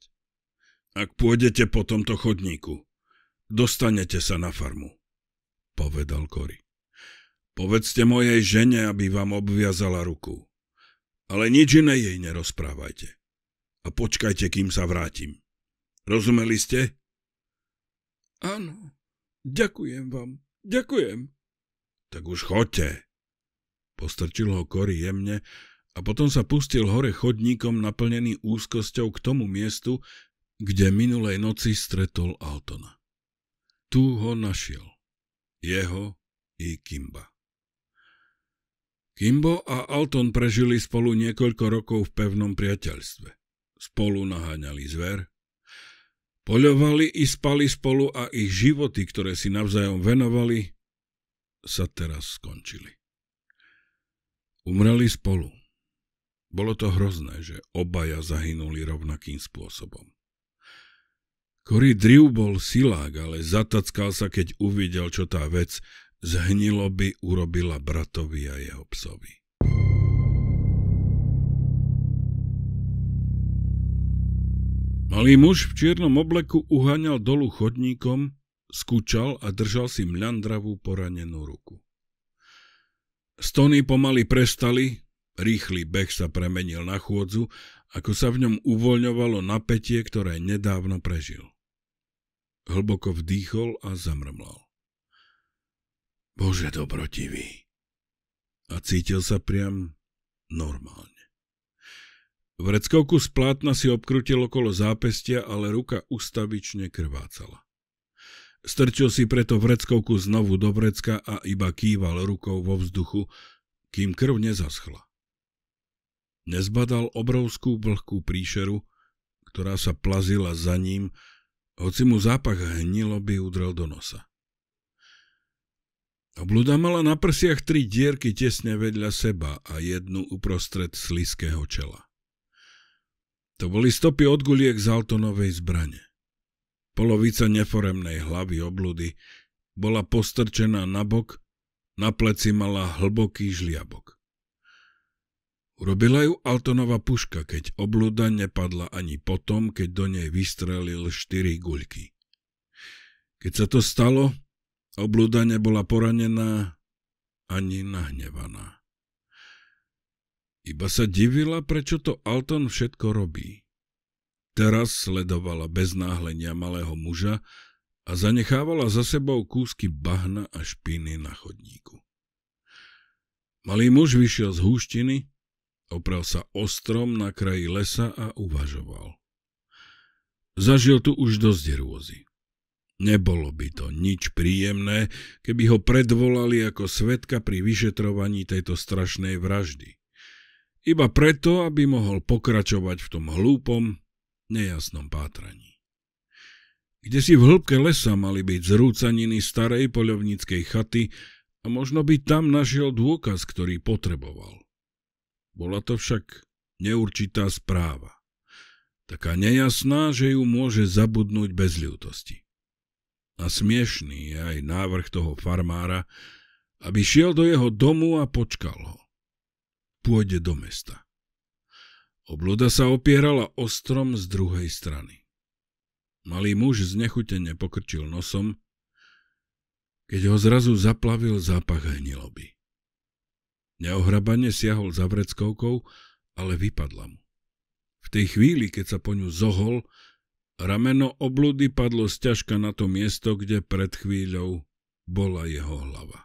Ak pôjdete po tomto chodníku, dostanete sa na farmu, povedal Kory. Povedzte mojej žene, aby vám obviazala ruku. Ale nič iné jej nerozprávajte. A počkajte, kým sa vrátim. Rozumeli ste? Áno, ďakujem vám, ďakujem, tak už chodte. Postrčil ho Kory jemne a potom sa pustil hore chodníkom naplnený úzkosťou k tomu miestu, kde minulej noci stretol Altona. Tu ho našiel. Jeho i Kimba. Kimbo a Alton prežili spolu niekoľko rokov v pevnom priateľstve. Spolu naháňali zver, poľovali i spali spolu a ich životy, ktoré si navzájom venovali, sa teraz skončili. Umreli spolu. Bolo to hrozné, že obaja zahynuli rovnakým spôsobom. Cory Drew bol silák, ale zatackal sa, keď uvidel, čo tá vec zhnilo by urobila bratovi a jeho psovi. Malý muž v čiernom obleku uhaňal dolu chodníkom, skúčal a držal si mľandravú poranenú ruku. Stony pomaly prestali, rýchly beh sa premenil na chôdzu, ako sa v ňom uvoľňovalo napätie, ktoré nedávno prežil. Hlboko vdýchol a zamrmlal. Bože dobrotivý. A cítil sa priam normálne. Vreckovku z plátna si obkrutil okolo zápestia, ale ruka ustavične krvácala. Strčil si preto vreckovku znovu do vrecka a iba kýval rukou vo vzduchu, kým krv nezaschla. Nezbadal obrovskú vlhkú príšeru, ktorá sa plazila za ním, hoci mu zápach hnilo by udrel do nosa. Obluda mala na prsiach tri dierky tesne vedľa seba a jednu uprostred sliského čela. To boli stopy od guliek z Altonovej zbrane. Polovica neforemnej hlavy obludy bola postrčená nabok, na pleci mala hlboký žliabok. Urobila ju Altonova puška, keď obluda nepadla ani potom, keď do nej vystrelil štyri guľky. Keď sa to stalo, obluda nebola poranená ani nahnevaná. Iba sa divila, prečo to Alton všetko robí. Teraz sledovala bez náhlenia malého muža a zanechávala za sebou kúsky bahna a špiny na chodníku. Malý muž vyšiel z húštiny, opral sa ostrom na kraji lesa a uvažoval. Zažil tu už dosť rôzy. Nebolo by to nič príjemné, keby ho predvolali ako svetka pri vyšetrovaní tejto strašnej vraždy. Iba preto, aby mohol pokračovať v tom hlúpom, nejasnom pátraní. Kde si v hĺbke lesa mali byť zrúcaniny starej poľovníckej chaty a možno by tam našiel dôkaz, ktorý potreboval. Bola to však neurčitá správa. Taká nejasná, že ju môže zabudnúť bez ľútosti. A smiešný je aj návrh toho farmára, aby šiel do jeho domu a počkal ho. Pôjde do mesta. Obloda sa opierala o strom z druhej strany. Malý muž znechutene pokrčil nosom, keď ho zrazu zaplavil zápach hniloby. Neohrabane siahol za vreckovkou, ale vypadla mu. V tej chvíli, keď sa po ňu zohol, rameno obludy padlo z ťažka na to miesto, kde pred chvíľou bola jeho hlava.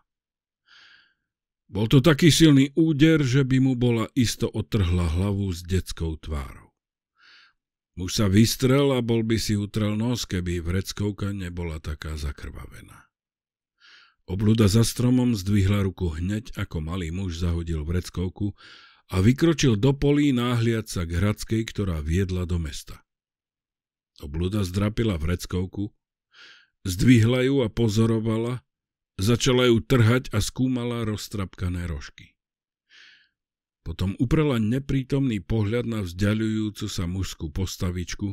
Bol to taký silný úder, že by mu bola isto otrhla hlavu s detskou tvárou. Muž sa vystrel a bol by si utrel nos, keby vreckovka nebola taká zakrvavená. Obluda za stromom zdvihla ruku hneď, ako malý muž zahodil vreckovku a vykročil do polí náhliad sa k hradskej, ktorá viedla do mesta. Obluda zdrapila vreckovku, zdvihla ju a pozorovala, Začala ju trhať a skúmala roztrapkané rožky. Potom uprela neprítomný pohľad na vzdialujúcu sa mužskú postavičku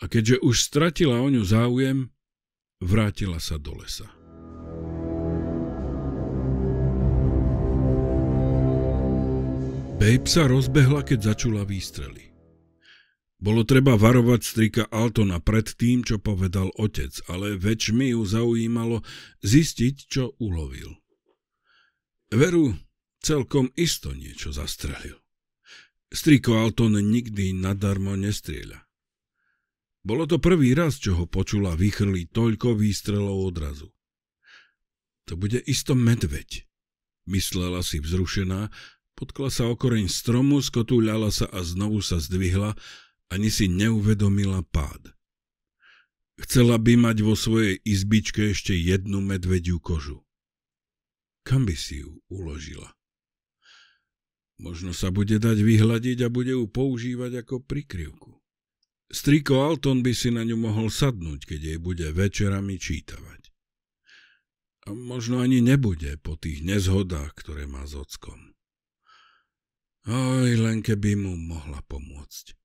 a keďže už stratila o ňu záujem, vrátila sa do lesa. Babe sa rozbehla, keď začula výstrely. Bolo treba varovať strika Altona pred tým, čo povedal otec, ale väčšmi ju zaujímalo zistiť, čo ulovil. Veru celkom isto niečo zastrelil. Striko Alton nikdy nadarmo nestrieľa. Bolo to prvý raz, čo ho počula vychrli toľko výstrelov odrazu. To bude isto medveď, myslela si vzrušená, podkla sa okoreň stromu, skotúľala sa a znovu sa zdvihla, ani si neuvedomila pád. Chcela by mať vo svojej izbičke ešte jednu medvediu kožu. Kam by si ju uložila? Možno sa bude dať vyhľadiť a bude ju používať ako prikryvku. Striko Alton by si na ňu mohol sadnúť, keď jej bude večerami čítavať. A možno ani nebude po tých nezhodách, ktoré má s ockom. Aj len keby mu mohla pomôcť.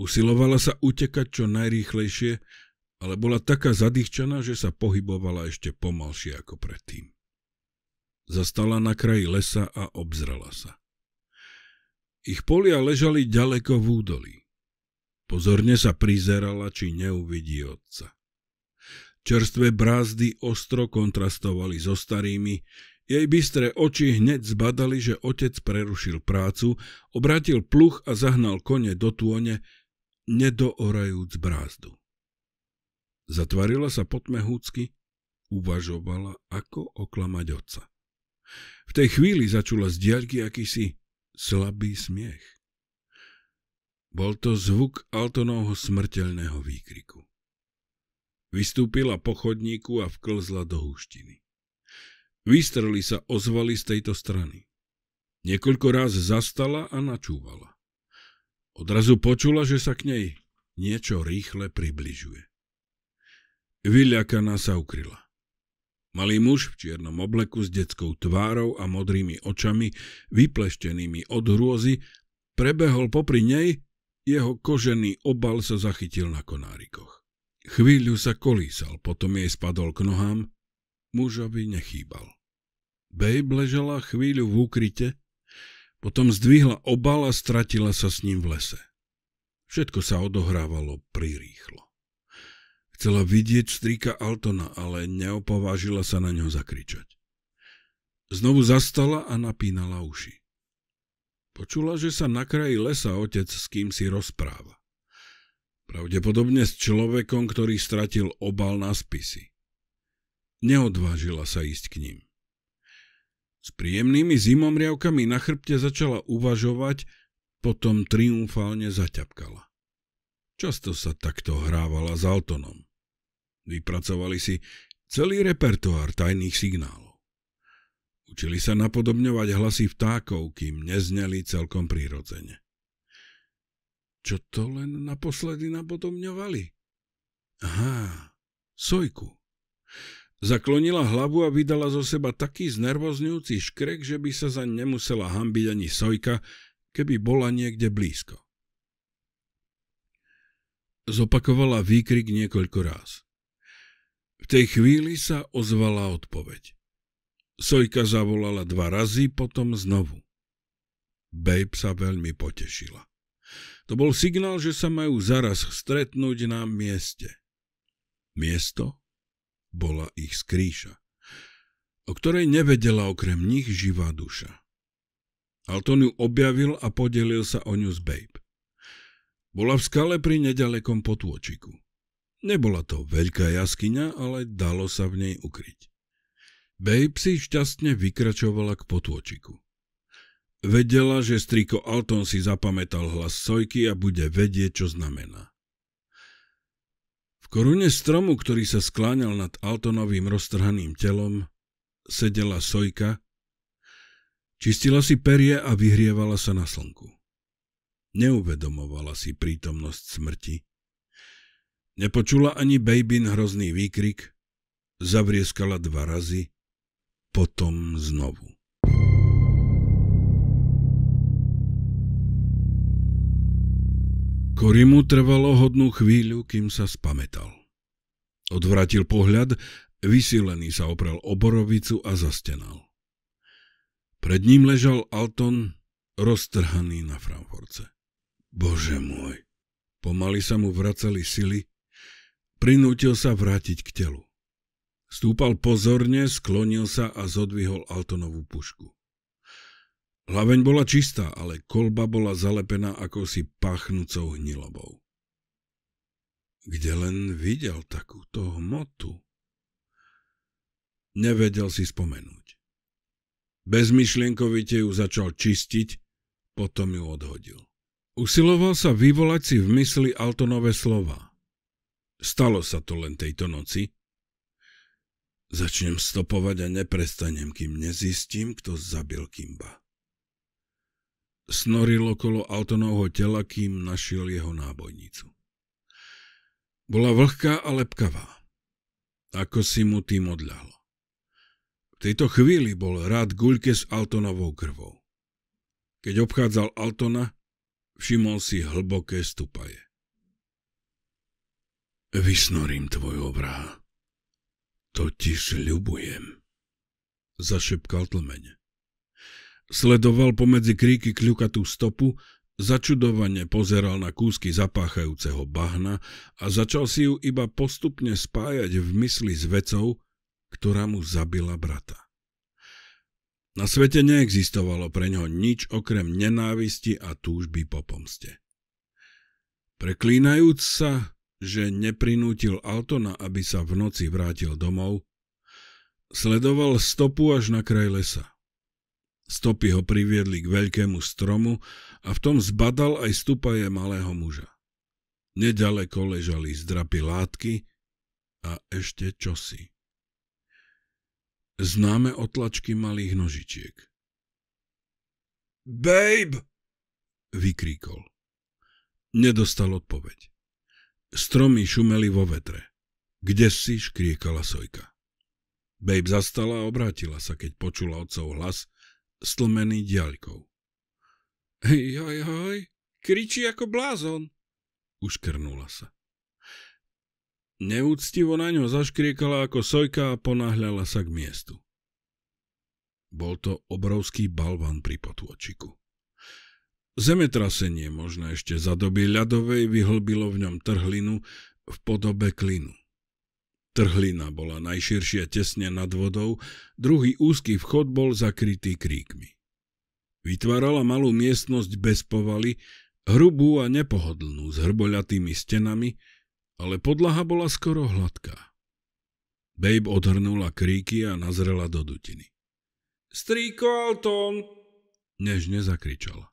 Usilovala sa utekať čo najrýchlejšie, ale bola taká zadýchčaná, že sa pohybovala ešte pomalšie ako predtým. Zastala na kraji lesa a obzrala sa. Ich polia ležali ďaleko v údolí. Pozorne sa prizerala, či neuvidí otca. Čerstvé brázdy ostro kontrastovali so starými, jej bystré oči hneď zbadali, že otec prerušil prácu, obratil pluch a zahnal kone do tône, nedoorajúc brázdu. Zatvarila sa potmehúcky, uvažovala, ako oklamať otca. V tej chvíli začula z diaľky akýsi slabý smiech. Bol to zvuk Altonovho smrteľného výkriku. Vystúpila po chodníku a vklzla do húštiny. Výstrely sa ozvali z tejto strany. Niekoľko ráz zastala a načúvala. Odrazu počula, že sa k nej niečo rýchle približuje. Vyľakaná sa ukryla. Malý muž v čiernom obleku s detskou tvárou a modrými očami, vypleštenými od hrôzy, prebehol popri nej, jeho kožený obal sa zachytil na konárikoch. Chvíľu sa kolísal, potom jej spadol k nohám, mužovi nechýbal. Babe ležela chvíľu v úkryte, potom zdvihla obal a stratila sa s ním v lese. Všetko sa odohrávalo prirýchlo. Chcela vidieť strika Altona, ale neopovážila sa na ňo zakričať. Znovu zastala a napínala uši. Počula, že sa na kraji lesa otec s kým si rozpráva. Pravdepodobne s človekom, ktorý stratil obal na spisy. Neodvážila sa ísť k ním. S príjemnými zimomriavkami na chrbte začala uvažovať, potom triumfálne zaťapkala. Často sa takto hrávala s Altonom. Vypracovali si celý repertoár tajných signálov. Učili sa napodobňovať hlasy vtákov, kým nezneli celkom prírodzene. Čo to len naposledy napodobňovali? Aha, sojku. Zaklonila hlavu a vydala zo seba taký znervozňujúci škrek, že by sa za nemusela hambiť ani Sojka, keby bola niekde blízko. Zopakovala výkrik niekoľko ráz. V tej chvíli sa ozvala odpoveď. Sojka zavolala dva razy, potom znovu. Babe sa veľmi potešila. To bol signál, že sa majú zaraz stretnúť na mieste. Miesto, bola ich skrýša, o ktorej nevedela okrem nich živá duša. Alton ju objavil a podelil sa o ňu s Babe. Bola v skale pri nedalekom potôčiku. Nebola to veľká jaskyňa, ale dalo sa v nej ukryť. Babe si šťastne vykračovala k potôčiku. Vedela, že striko Alton si zapamätal hlas Sojky a bude vedieť, čo znamená korune stromu, ktorý sa skláňal nad Altonovým roztrhaným telom, sedela sojka, čistila si perie a vyhrievala sa na slnku. Neuvedomovala si prítomnosť smrti. Nepočula ani Babyn hrozný výkrik, zavrieskala dva razy, potom znovu. Korimu trvalo hodnú chvíľu, kým sa spametal. Odvratil pohľad, vysilený sa oprel o borovicu a zastenal. Pred ním ležal Alton, roztrhaný na Frankfurce. Bože môj! Pomaly sa mu vracali sily, prinútil sa vrátiť k telu. Stúpal pozorne, sklonil sa a zodvihol Altonovú pušku. Hlaveň bola čistá, ale kolba bola zalepená akousi pachnúcou hnilobou. Kde len videl takúto hmotu? Nevedel si spomenúť. Bezmyšlienkovite ju začal čistiť, potom ju odhodil. Usiloval sa vyvolať si v mysli Altonové slova. Stalo sa to len tejto noci. Začnem stopovať a neprestanem, kým nezistím, kto zabil Kimba. Snoril okolo Altonovho tela, kým našiel jeho nábojnicu. Bola vlhká a lepkavá. Ako si mu tým odľahlo. V tejto chvíli bol rád guľke s Altonovou krvou. Keď obchádzal Altona, všimol si hlboké stupaje. Vysnorím tvoj obrá, totiž ľubujem, zašepkal tlmene. Sledoval pomedzi kríky kľukatú stopu, začudovane pozeral na kúsky zapáchajúceho bahna a začal si ju iba postupne spájať v mysli s vecou, ktorá mu zabila brata. Na svete neexistovalo pre ňo nič okrem nenávisti a túžby po pomste. Preklínajúc sa, že neprinútil Altona, aby sa v noci vrátil domov, sledoval stopu až na kraj lesa. Stopy ho priviedli k veľkému stromu a v tom zbadal aj stupaje malého muža. Nedaleko ležali zdrapy látky a ešte čosi. Známe otlačky malých nožičiek. Babe! vykríkol. Nedostal odpoveď. Stromy šumeli vo vetre. Kde si škriekala sojka. Babe zastala a obrátila sa, keď počula otcov hlas – stlmený diaľkou. Joj, joj, kričí ako blázon, uškrnula sa. Neúctivo na ňo zaškriekala ako sojka a ponáhľala sa k miestu. Bol to obrovský balvan pri potôčiku. Zemetrasenie možno ešte za doby ľadovej vyhlbilo v ňom trhlinu v podobe klinu. Trhlina bola najširšia tesne nad vodou, druhý úzky vchod bol zakrytý kríkmi. Vytvárala malú miestnosť bez povaly, hrubú a nepohodlnú s hrboľatými stenami, ale podlaha bola skoro hladká. Babe odhrnula kríky a nazrela do dutiny. Strýko Alton! Nežne zakričala.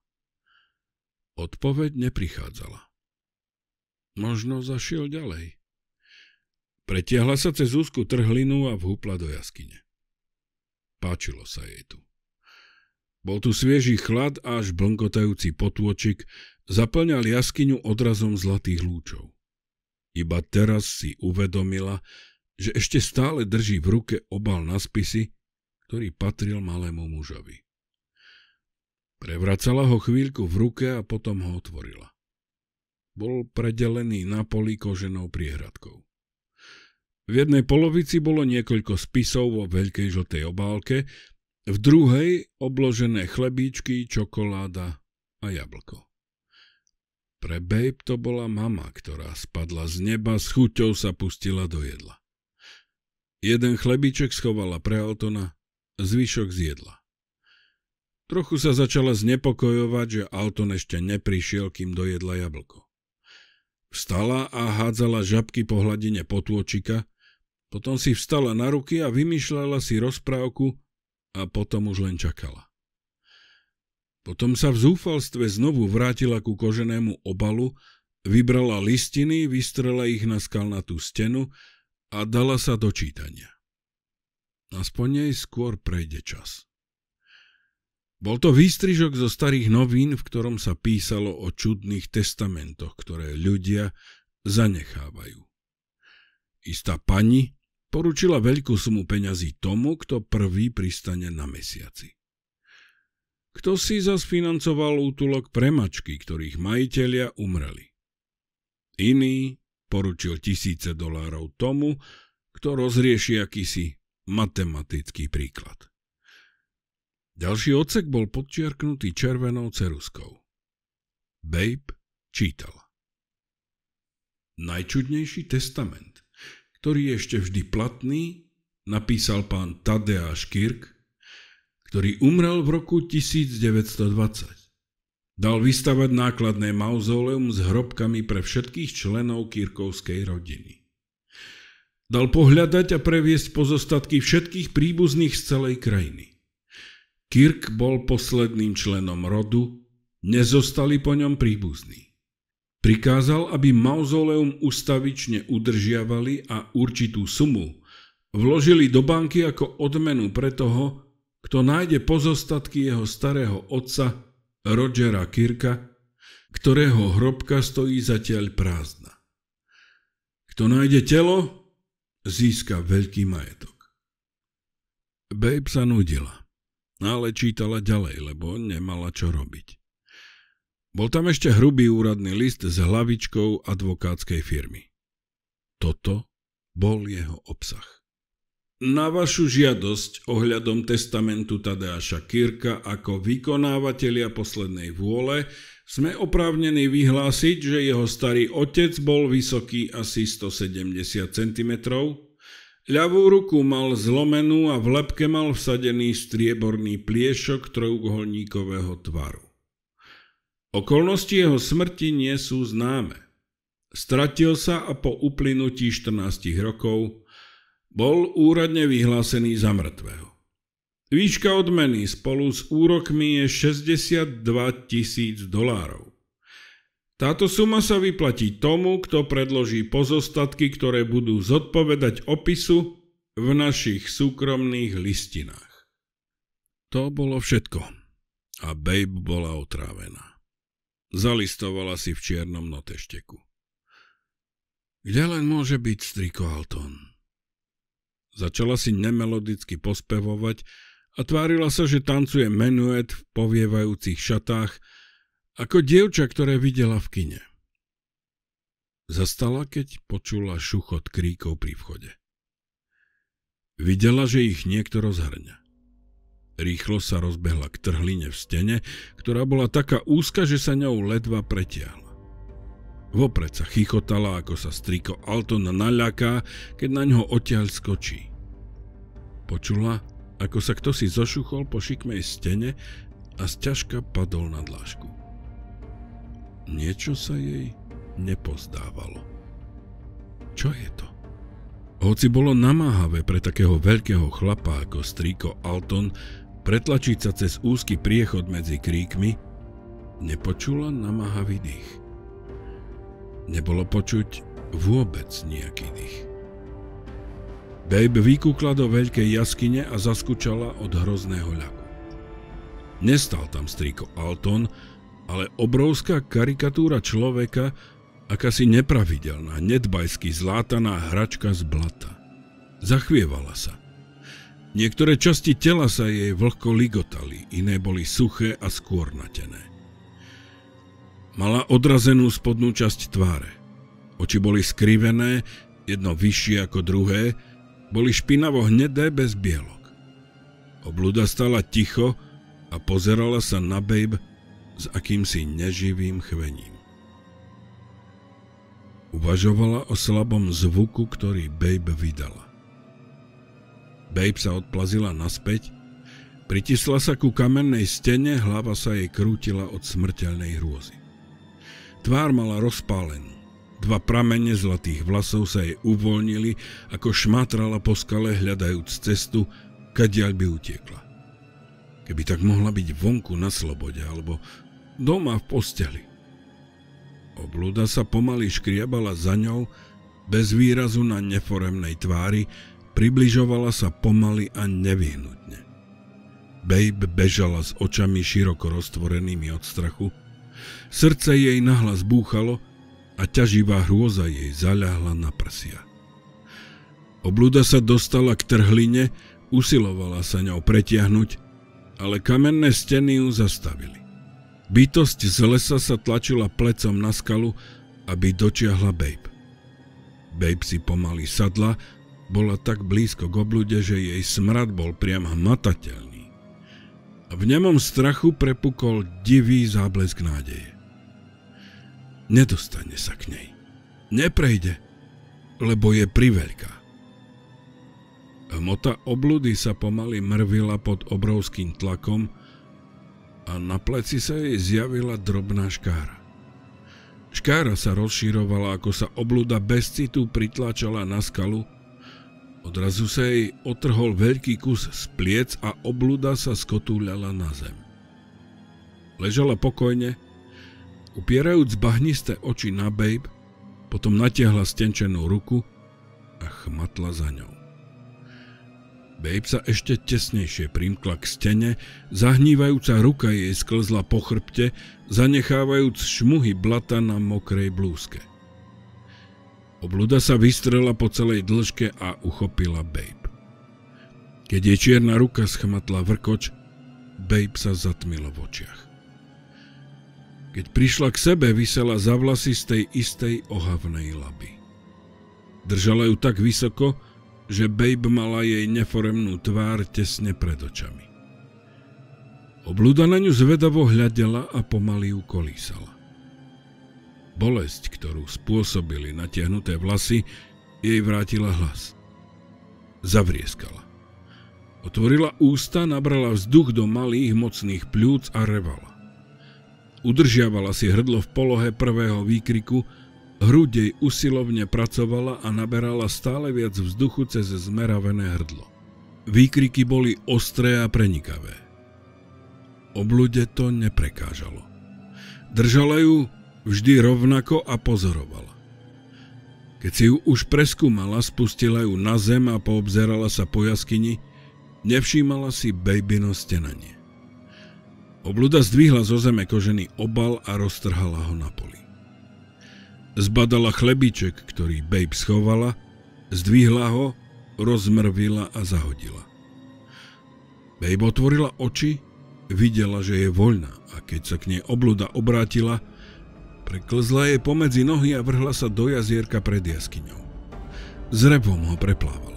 Odpoveď neprichádzala. Možno zašiel ďalej. Pretiahla sa cez úzku trhlinu a vhúpla do jaskyne. Páčilo sa jej tu. Bol tu svieži chlad a až blnkotajúci potôčik zaplňal jaskyňu odrazom zlatých lúčov. Iba teraz si uvedomila, že ešte stále drží v ruke obal na spisy, ktorý patril malému mužovi. Prevracala ho chvíľku v ruke a potom ho otvorila. Bol predelený na poli koženou priehradkou. V jednej polovici bolo niekoľko spisov vo veľkej žltej obálke, v druhej obložené chlebíčky, čokoláda a jablko. Pre Babe to bola mama, ktorá spadla z neba, s chuťou sa pustila do jedla. Jeden chlebíček schovala pre Altona, zvyšok zjedla. Trochu sa začala znepokojovať, že Alton ešte neprišiel, kým dojedla jablko. Vstala a hádzala žabky po hladine potôčika, potom si vstala na ruky a vymýšľala si rozprávku a potom už len čakala. Potom sa v zúfalstve znovu vrátila ku koženému obalu, vybrala listiny, vystrela ich na skalnatú stenu a dala sa do čítania. Aspoň jej skôr prejde čas. Bol to výstrižok zo starých novín, v ktorom sa písalo o čudných testamentoch, ktoré ľudia zanechávajú. Istá pani Poručila veľkú sumu peňazí tomu, kto prvý pristane na mesiaci. Kto si zasfinancoval útulok pre mačky, ktorých majiteľia umreli. Iný poručil tisíce dolárov tomu, kto rozrieši akýsi matematický príklad. Ďalší odsek bol podčiarknutý červenou ceruskou. Babe čítala. Najčudnejší testament ktorý je ešte vždy platný, napísal pán Tadeáš Kirk, ktorý umrel v roku 1920. Dal vystavať nákladné mauzoleum s hrobkami pre všetkých členov kirkovskej rodiny. Dal pohľadať a previesť pozostatky všetkých príbuzných z celej krajiny. Kirk bol posledným členom rodu, nezostali po ňom príbuzní. Prikázal, aby mauzoleum ustavične udržiavali a určitú sumu vložili do banky ako odmenu pre toho, kto nájde pozostatky jeho starého otca Rogera Kirka, ktorého hrobka stojí zatiaľ prázdna. Kto nájde telo, získa veľký majetok. Babe sa nudila, ale čítala ďalej, lebo nemala čo robiť. Bol tam ešte hrubý úradný list s hlavičkou advokátskej firmy. Toto bol jeho obsah. Na vašu žiadosť ohľadom testamentu Tadeáša Kirka ako vykonávateľia poslednej vôle sme oprávnení vyhlásiť, že jeho starý otec bol vysoký asi 170 cm, ľavú ruku mal zlomenú a v lepke mal vsadený strieborný pliešok trojuholníkového tvaru. Okolnosti jeho smrti nie sú známe. Stratil sa a po uplynutí 14 rokov bol úradne vyhlásený za mŕtvého. Výška odmeny spolu s úrokmi je 62 tisíc dolárov. Táto suma sa vyplatí tomu, kto predloží pozostatky, ktoré budú zodpovedať opisu v našich súkromných listinách. To bolo všetko a Babe bola otrávená. Zalistovala si v čiernom notešteku. Kde len môže byť striko Alton? Začala si nemelodicky pospevovať a tvárila sa, že tancuje menuet v povievajúcich šatách, ako dievča, ktoré videla v kine. Zastala, keď počula šuchot kríkov pri vchode. Videla, že ich niekto rozhrňa. Rýchlo sa rozbehla k trhline v stene, ktorá bola taká úzka, že sa ňou ledva pretiahla. Vopred sa chichotala, ako sa striko Alton naľaká, keď na ňo odtiaľ skočí. Počula, ako sa kto si zošuchol po šikmej stene a zťažka padol na dlášku. Niečo sa jej nepozdávalo. Čo je to? Hoci bolo namáhavé pre takého veľkého chlapa ako strýko Alton pretlačiť sa cez úzky priechod medzi kríkmi, nepočula namahavý dých. Nebolo počuť vôbec nejaký dých. Babe vykúkla do veľkej jaskyne a zaskúčala od hrozného ľaku. Nestal tam striko Alton, ale obrovská karikatúra človeka, akási nepravidelná, nedbajsky zlátaná hračka z blata. Zachvievala sa – Niektoré časti tela sa jej vlhko ligotali, iné boli suché a skôr natené. Mala odrazenú spodnú časť tváre. Oči boli skrivené, jedno vyššie ako druhé, boli špinavo hnedé bez bielok. Obluda stala ticho a pozerala sa na Babe s akýmsi neživým chvením. Uvažovala o slabom zvuku, ktorý Babe vydala. Babe sa odplazila naspäť, pritisla sa ku kamennej stene, hlava sa jej krútila od smrteľnej hrôzy. Tvár mala rozpálenú. Dva pramene zlatých vlasov sa jej uvoľnili, ako šmátrala po skale hľadajúc cestu, kadiaľ by utiekla. Keby tak mohla byť vonku na slobode, alebo doma v posteli. Oblúda sa pomaly škriabala za ňou, bez výrazu na neforemnej tvári, približovala sa pomaly a nevyhnutne. Babe bežala s očami široko roztvorenými od strachu, srdce jej nahlas búchalo a ťaživá hrôza jej zaľahla na prsia. Oblúda sa dostala k trhline, usilovala sa ňou pretiahnuť, ale kamenné steny ju zastavili. Bytosť z lesa sa tlačila plecom na skalu, aby dočiahla Babe. Babe si pomaly sadla bola tak blízko k oblude, že jej smrad bol priam hmatateľný. A v nemom strachu prepukol divý záblesk nádeje. Nedostane sa k nej. Neprejde, lebo je priveľká. Hmota oblúdy sa pomaly mrvila pod obrovským tlakom a na pleci sa jej zjavila drobná škára. Škára sa rozširovala, ako sa oblúda bez citu pritlačala na skalu Odrazu sa jej otrhol veľký kus z pliec a oblúda sa skotúľala na zem. Ležala pokojne, upierajúc bahnisté oči na Babe, potom natiahla stenčenú ruku a chmatla za ňou. Babe sa ešte tesnejšie primkla k stene, zahnívajúca ruka jej sklzla po chrbte, zanechávajúc šmuhy blata na mokrej blúzke. Obluda sa vystrela po celej dĺžke a uchopila Babe. Keď jej čierna ruka schmatla vrkoč, Babe sa zatmilo v očiach. Keď prišla k sebe, vysela za vlasy z tej istej ohavnej laby. Držala ju tak vysoko, že Babe mala jej neforemnú tvár tesne pred očami. Oblúda na ňu zvedavo hľadela a pomaly ju kolísala. Bolesť, ktorú spôsobili natiahnuté vlasy, jej vrátila hlas. Zavrieskala. Otvorila ústa, nabrala vzduch do malých mocných pľúc a revala. Udržiavala si hrdlo v polohe prvého výkriku, hrudej usilovne pracovala a naberala stále viac vzduchu cez zmeravené hrdlo. Výkriky boli ostré a prenikavé. Oblude to neprekážalo. Držala ju vždy rovnako a pozorovala. Keď si ju už preskúmala, spustila ju na zem a poobzerala sa po jaskyni, nevšímala si babyno stenanie. Obluda zdvihla zo zeme kožený obal a roztrhala ho na poli. Zbadala chlebiček, ktorý Babe schovala, zdvihla ho, rozmrvila a zahodila. Babe otvorila oči, videla, že je voľná a keď sa k nej obluda obrátila, Preklzla jej pomedzi nohy a vrhla sa do jazierka pred jaskyňou. Z repom ho preplávala.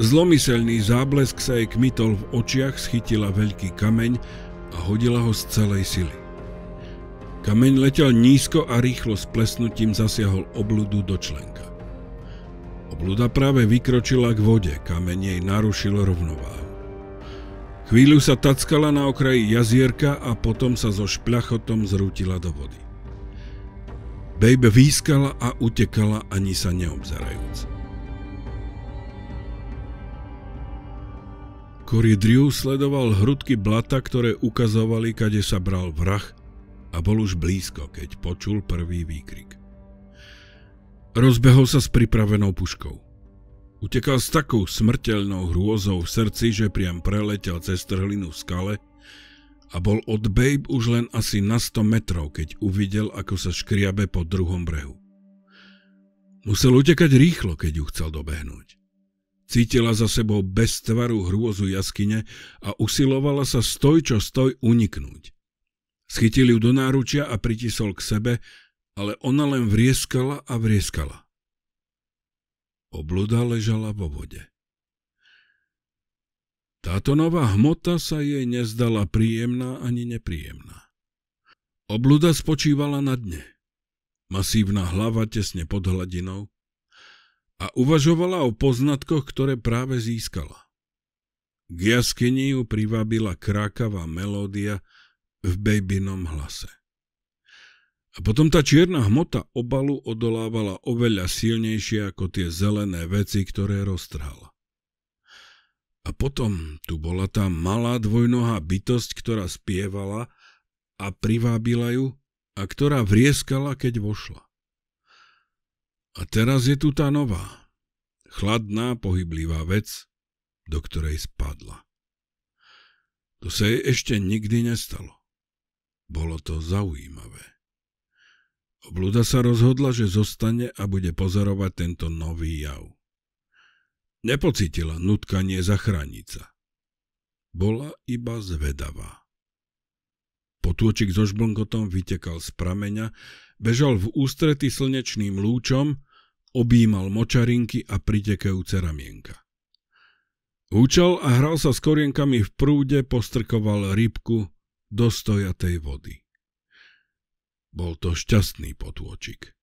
Zlomyselný záblesk sa jej kmitol v očiach, schytila veľký kameň a hodila ho z celej sily. Kameň letel nízko a rýchlo s plesnutím zasiahol obludu do členka. Obluda práve vykročila k vode, kameň jej narušil rovnováhu. Chvíľu sa tackala na okraji jazierka a potom sa so šplachotom zrútila do vody. Babe výskala a utekala ani sa neobzerajúc. Cory Drew sledoval hrudky blata, ktoré ukazovali, kade sa bral vrah a bol už blízko, keď počul prvý výkrik. Rozbehol sa s pripravenou puškou. Utekal s takou smrteľnou hrôzou v srdci, že priam preletel cez trhlinu v skale a bol od Babe už len asi na 100 metrov, keď uvidel, ako sa škriabe po druhom brehu. Musel utekať rýchlo, keď ju chcel dobehnúť. Cítila za sebou bez tvaru hrôzu jaskyne a usilovala sa stoj čo stoj uniknúť. Schytil ju do náručia a pritisol k sebe, ale ona len vrieskala a vrieskala. Obluda ležala vo vode. Táto nová hmota sa jej nezdala príjemná ani nepríjemná. Obluda spočívala na dne. Masívna hlava tesne pod hladinou a uvažovala o poznatkoch, ktoré práve získala. K jaskyni ju privábila krákavá melódia v babynom hlase. A potom tá čierna hmota obalu odolávala oveľa silnejšie ako tie zelené veci, ktoré roztrhala. A potom tu bola tá malá dvojnohá bytosť, ktorá spievala a privábila ju a ktorá vrieskala, keď vošla. A teraz je tu tá nová, chladná, pohyblivá vec, do ktorej spadla. To sa jej ešte nikdy nestalo. Bolo to zaujímavé. Obluda sa rozhodla, že zostane a bude pozorovať tento nový jav. Nepocítila nutkanie zachrániť sa. Bola iba zvedavá. Potôčik so žblnkotom vytekal z prameňa, bežal v ústrety slnečným lúčom, objímal močarinky a pritekajúce ramienka. Húčal a hral sa s korienkami v prúde, postrkoval rybku do stojatej vody. Bol to šťastný potôčik.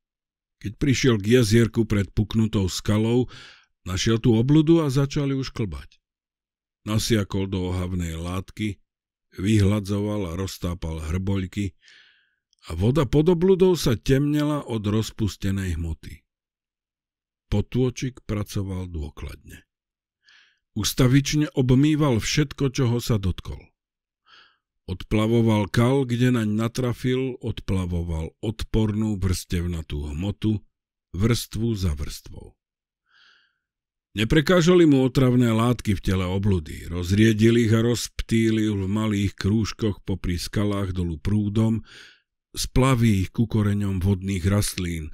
Keď prišiel k jazierku pred puknutou skalou, Našiel tú obludu a začali už klbať. Nasiakol do ohavnej látky, vyhladzoval a roztápal hrboľky a voda pod obludou sa temnela od rozpustenej hmoty. Potôčik pracoval dôkladne. Ustavične obmýval všetko, čoho sa dotkol. Odplavoval kal, kde naň natrafil, odplavoval odpornú vrstevnatú hmotu, vrstvu za vrstvou. Neprekážali mu otravné látky v tele obludy, rozriedili ich a rozptýli v malých krúžkoch popri skalách dolu prúdom, splaví ich ku koreňom vodných rastlín,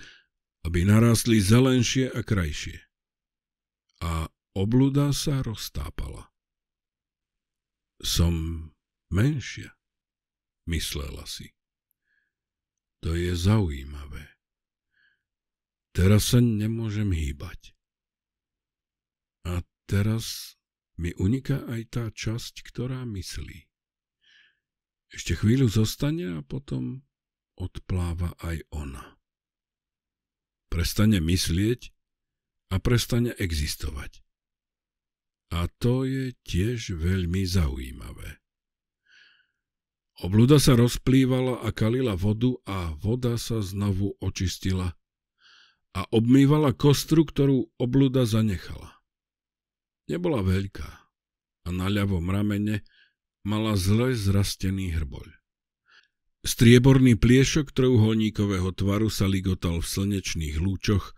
aby narastli zelenšie a krajšie. A obluda sa roztápala. Som menšia, myslela si. To je zaujímavé. Teraz sa nemôžem hýbať. Teraz mi uniká aj tá časť, ktorá myslí. Ešte chvíľu zostane a potom odpláva aj ona. Prestane myslieť a prestane existovať. A to je tiež veľmi zaujímavé. Obluda sa rozplývala a kalila vodu a voda sa znovu očistila a obmývala kostru, ktorú obluda zanechala. Nebola veľká a na ľavom ramene mala zle zrastený hrboľ. Strieborný pliešok trojuholníkového tvaru sa ligotal v slnečných lúčoch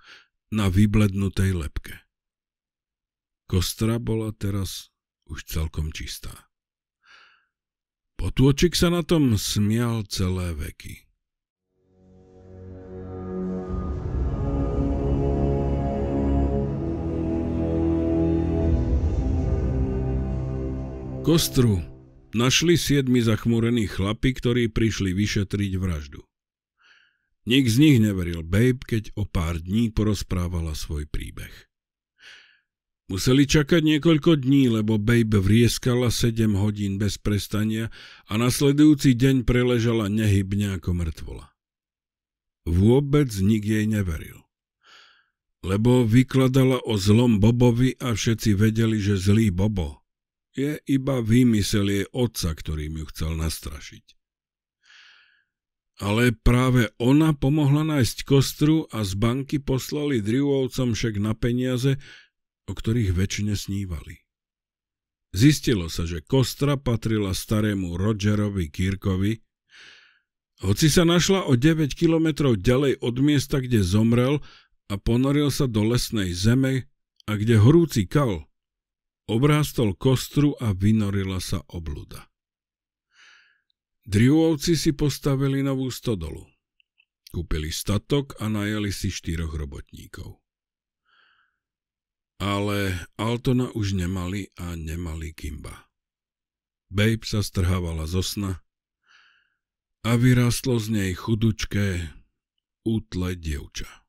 na vyblednutej lepke. Kostra bola teraz už celkom čistá. Potôčik sa na tom smial celé veky. Kostru našli siedmi zachmúrení chlapi, ktorí prišli vyšetriť vraždu. Nik z nich neveril Babe, keď o pár dní porozprávala svoj príbeh. Museli čakať niekoľko dní, lebo Babe vrieskala 7 hodín bez prestania a nasledujúci deň preležala nehybne ako mŕtvola. Vôbec nik jej neveril. Lebo vykladala o zlom Bobovi a všetci vedeli, že zlý Bobo je iba výmysel jej otca, ktorým ju chcel nastrašiť. Ale práve ona pomohla nájsť kostru a z banky poslali drivovcom však na peniaze, o ktorých väčšine snívali. Zistilo sa, že kostra patrila starému Rogerovi Kirkovi, hoci sa našla o 9 kilometrov ďalej od miesta, kde zomrel a ponoril sa do lesnej zeme a kde horúci kal Obrástol kostru a vynorila sa obluda. Drivovci si postavili novú stodolu. Kúpili statok a najali si štyroch robotníkov. Ale Altona už nemali a nemali Kimba. Babe sa strhávala zo sna a vyrastlo z nej chudučké, útle dievča.